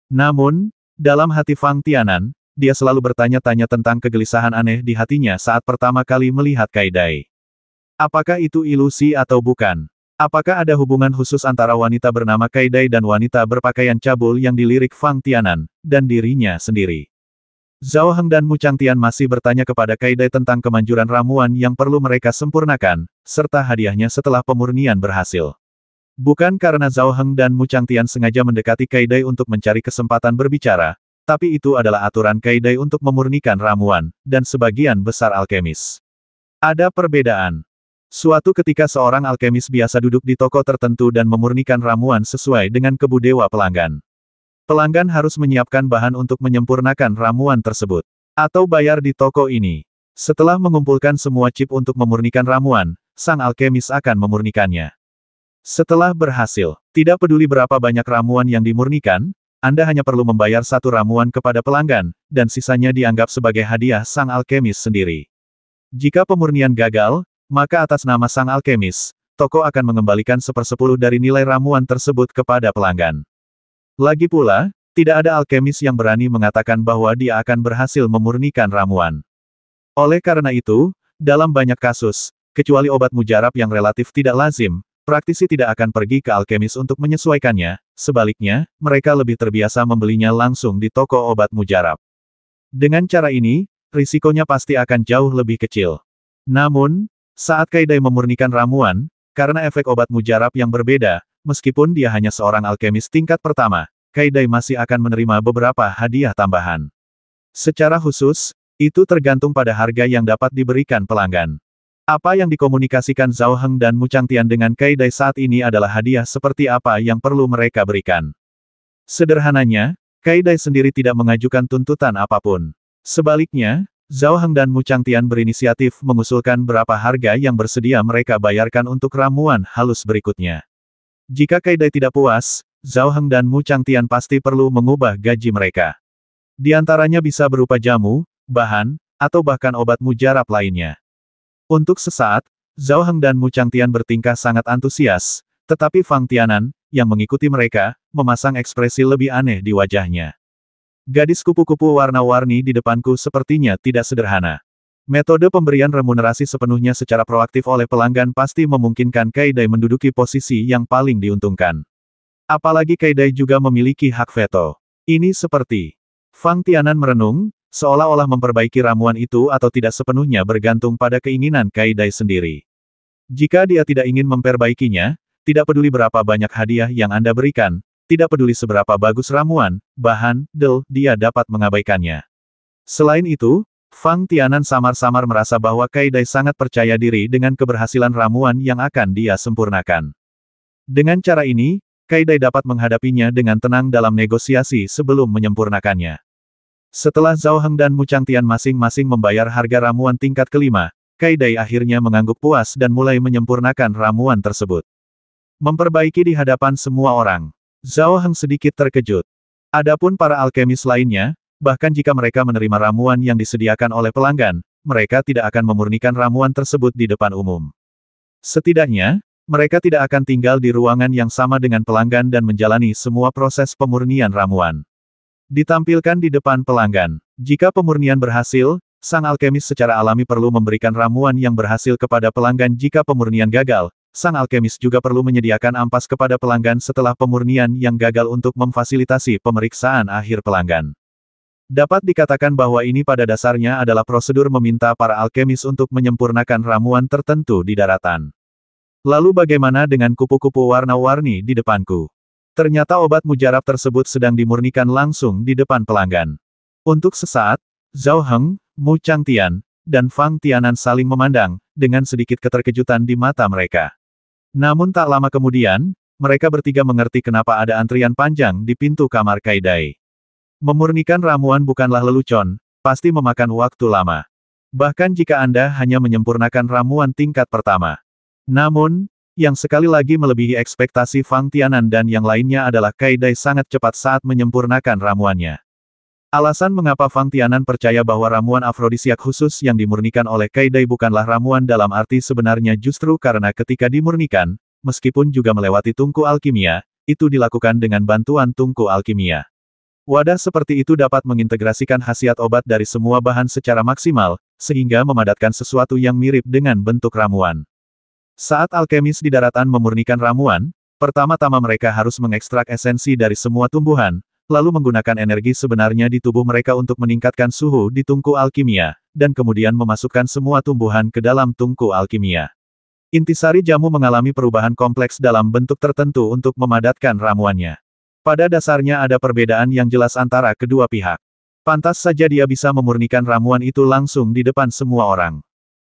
Namun, dalam hati Fang Tianan, dia selalu bertanya-tanya tentang kegelisahan aneh di hatinya saat pertama kali melihat Kaidai. Apakah itu ilusi atau bukan? Apakah ada hubungan khusus antara wanita bernama Kaidai dan wanita berpakaian cabul yang dilirik Fang Tianan, dan dirinya sendiri? Zhao Heng dan Mu Changtian masih bertanya kepada Kaidai tentang kemanjuran ramuan yang perlu mereka sempurnakan, serta hadiahnya setelah pemurnian berhasil. Bukan karena Zhao Heng dan Mu Changtian sengaja mendekati Kaidai untuk mencari kesempatan berbicara, tapi itu adalah aturan Kaidai untuk memurnikan ramuan, dan sebagian besar alkemis. Ada perbedaan. Suatu ketika seorang alkemis biasa duduk di toko tertentu dan memurnikan ramuan sesuai dengan kebudewa pelanggan. Pelanggan harus menyiapkan bahan untuk menyempurnakan ramuan tersebut. Atau bayar di toko ini. Setelah mengumpulkan semua chip untuk memurnikan ramuan, sang alkemis akan memurnikannya. Setelah berhasil, tidak peduli berapa banyak ramuan yang dimurnikan, Anda hanya perlu membayar satu ramuan kepada pelanggan, dan sisanya dianggap sebagai hadiah sang alkemis sendiri. Jika pemurnian gagal, maka atas nama sang alkemis, toko akan mengembalikan sepersepuluh dari nilai ramuan tersebut kepada pelanggan. Lagi pula, tidak ada alkemis yang berani mengatakan bahwa dia akan berhasil memurnikan ramuan. Oleh karena itu, dalam banyak kasus, kecuali obat mujarab yang relatif tidak lazim, praktisi tidak akan pergi ke alkemis untuk menyesuaikannya, sebaliknya, mereka lebih terbiasa membelinya langsung di toko obat mujarab. Dengan cara ini, risikonya pasti akan jauh lebih kecil. Namun, saat Kaidai memurnikan ramuan, karena efek obat mujarab yang berbeda, Meskipun dia hanya seorang alkemis tingkat pertama, Kaidai masih akan menerima beberapa hadiah tambahan. Secara khusus, itu tergantung pada harga yang dapat diberikan pelanggan. Apa yang dikomunikasikan Zhao Heng dan Mu Changtian dengan Kaidai saat ini adalah hadiah seperti apa yang perlu mereka berikan. Sederhananya, Kaidai sendiri tidak mengajukan tuntutan apapun. Sebaliknya, Zhao Heng dan Mu Changtian berinisiatif mengusulkan berapa harga yang bersedia mereka bayarkan untuk ramuan halus berikutnya. Jika Kaidai tidak puas, Zhao Heng dan Mu Chang Tian pasti perlu mengubah gaji mereka. Di antaranya bisa berupa jamu, bahan, atau bahkan obat mujarab lainnya. Untuk sesaat, Zhao Heng dan Mu Chang Tian bertingkah sangat antusias, tetapi Fang Tianan, yang mengikuti mereka, memasang ekspresi lebih aneh di wajahnya. Gadis kupu-kupu warna-warni di depanku sepertinya tidak sederhana. Metode pemberian remunerasi sepenuhnya secara proaktif oleh pelanggan pasti memungkinkan Kaidai menduduki posisi yang paling diuntungkan. Apalagi Kaidai juga memiliki hak veto. Ini seperti Fang Tianan merenung, seolah-olah memperbaiki ramuan itu atau tidak sepenuhnya bergantung pada keinginan Kaidai sendiri. Jika dia tidak ingin memperbaikinya, tidak peduli berapa banyak hadiah yang Anda berikan, tidak peduli seberapa bagus ramuan, bahan, del, dia dapat mengabaikannya. Selain itu, Fang Tianan samar-samar merasa bahwa Kaidai sangat percaya diri dengan keberhasilan ramuan yang akan dia sempurnakan. Dengan cara ini, Kaidai dapat menghadapinya dengan tenang dalam negosiasi sebelum menyempurnakannya. Setelah Zhao Heng dan Mu Chang Tian masing-masing membayar harga ramuan tingkat kelima, Kaidai akhirnya mengangguk puas dan mulai menyempurnakan ramuan tersebut. Memperbaiki di hadapan semua orang. Zhao Heng sedikit terkejut. Adapun para alkemis lainnya, Bahkan jika mereka menerima ramuan yang disediakan oleh pelanggan, mereka tidak akan memurnikan ramuan tersebut di depan umum. Setidaknya, mereka tidak akan tinggal di ruangan yang sama dengan pelanggan dan menjalani semua proses pemurnian ramuan. Ditampilkan di depan pelanggan. Jika pemurnian berhasil, sang alkemis secara alami perlu memberikan ramuan yang berhasil kepada pelanggan jika pemurnian gagal, sang alkemis juga perlu menyediakan ampas kepada pelanggan setelah pemurnian yang gagal untuk memfasilitasi pemeriksaan akhir pelanggan. Dapat dikatakan bahwa ini pada dasarnya adalah prosedur meminta para alkemis untuk menyempurnakan ramuan tertentu di daratan. Lalu bagaimana dengan kupu-kupu warna-warni di depanku? Ternyata obat mujarab tersebut sedang dimurnikan langsung di depan pelanggan. Untuk sesaat, Zhao Heng, Mu Changtian, dan Fang Tianan saling memandang, dengan sedikit keterkejutan di mata mereka. Namun tak lama kemudian, mereka bertiga mengerti kenapa ada antrian panjang di pintu kamar Kaidai. Memurnikan ramuan bukanlah lelucon, pasti memakan waktu lama. Bahkan jika Anda hanya menyempurnakan ramuan tingkat pertama. Namun, yang sekali lagi melebihi ekspektasi Fang Tianan dan yang lainnya adalah Kaidai sangat cepat saat menyempurnakan ramuannya. Alasan mengapa Fang Tianan percaya bahwa ramuan afrodisiak khusus yang dimurnikan oleh Kaidai bukanlah ramuan dalam arti sebenarnya justru karena ketika dimurnikan, meskipun juga melewati tungku alkimia, itu dilakukan dengan bantuan tungku alkimia. Wadah seperti itu dapat mengintegrasikan khasiat obat dari semua bahan secara maksimal, sehingga memadatkan sesuatu yang mirip dengan bentuk ramuan. Saat alkemis di daratan memurnikan ramuan, pertama-tama mereka harus mengekstrak esensi dari semua tumbuhan, lalu menggunakan energi sebenarnya di tubuh mereka untuk meningkatkan suhu di tungku alkimia, dan kemudian memasukkan semua tumbuhan ke dalam tungku alkimia. Intisari jamu mengalami perubahan kompleks dalam bentuk tertentu untuk memadatkan ramuannya. Pada dasarnya ada perbedaan yang jelas antara kedua pihak. Pantas saja dia bisa memurnikan ramuan itu langsung di depan semua orang.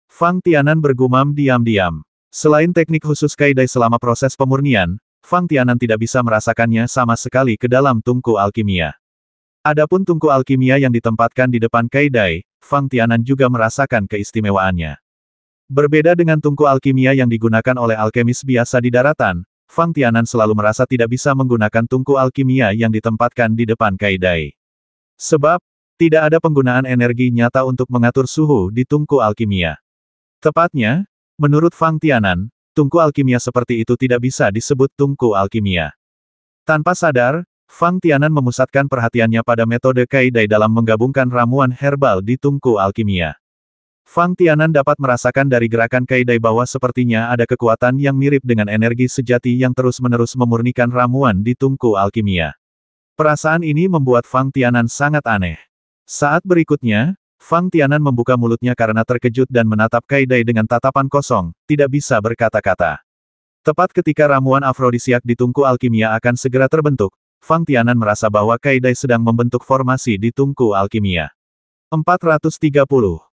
Fang Tianan bergumam diam-diam. Selain teknik khusus Kaidai selama proses pemurnian, Fang Tianan tidak bisa merasakannya sama sekali ke dalam tungku alkimia. Adapun tungku alkimia yang ditempatkan di depan Kaidai, Fang Tianan juga merasakan keistimewaannya. Berbeda dengan tungku alkimia yang digunakan oleh alkemis biasa di daratan, Fang Tianan selalu merasa tidak bisa menggunakan tungku alkimia yang ditempatkan di depan Kaidai. Sebab, tidak ada penggunaan energi nyata untuk mengatur suhu di tungku alkimia. Tepatnya, menurut Fang Tianan, tungku alkimia seperti itu tidak bisa disebut tungku alkimia. Tanpa sadar, Fang Tianan memusatkan perhatiannya pada metode Kaidai dalam menggabungkan ramuan herbal di tungku alkimia. Fang Tianan dapat merasakan dari gerakan Kaidai bahwa sepertinya ada kekuatan yang mirip dengan energi sejati yang terus-menerus memurnikan ramuan di tungku alkimia. Perasaan ini membuat Fang Tianan sangat aneh. Saat berikutnya, Fang Tianan membuka mulutnya karena terkejut dan menatap Kaidai dengan tatapan kosong, tidak bisa berkata-kata. Tepat ketika ramuan afrodisiak di tungku alkimia akan segera terbentuk, Fang Tianan merasa bahwa Kaidai sedang membentuk formasi di tungku alkimia. 430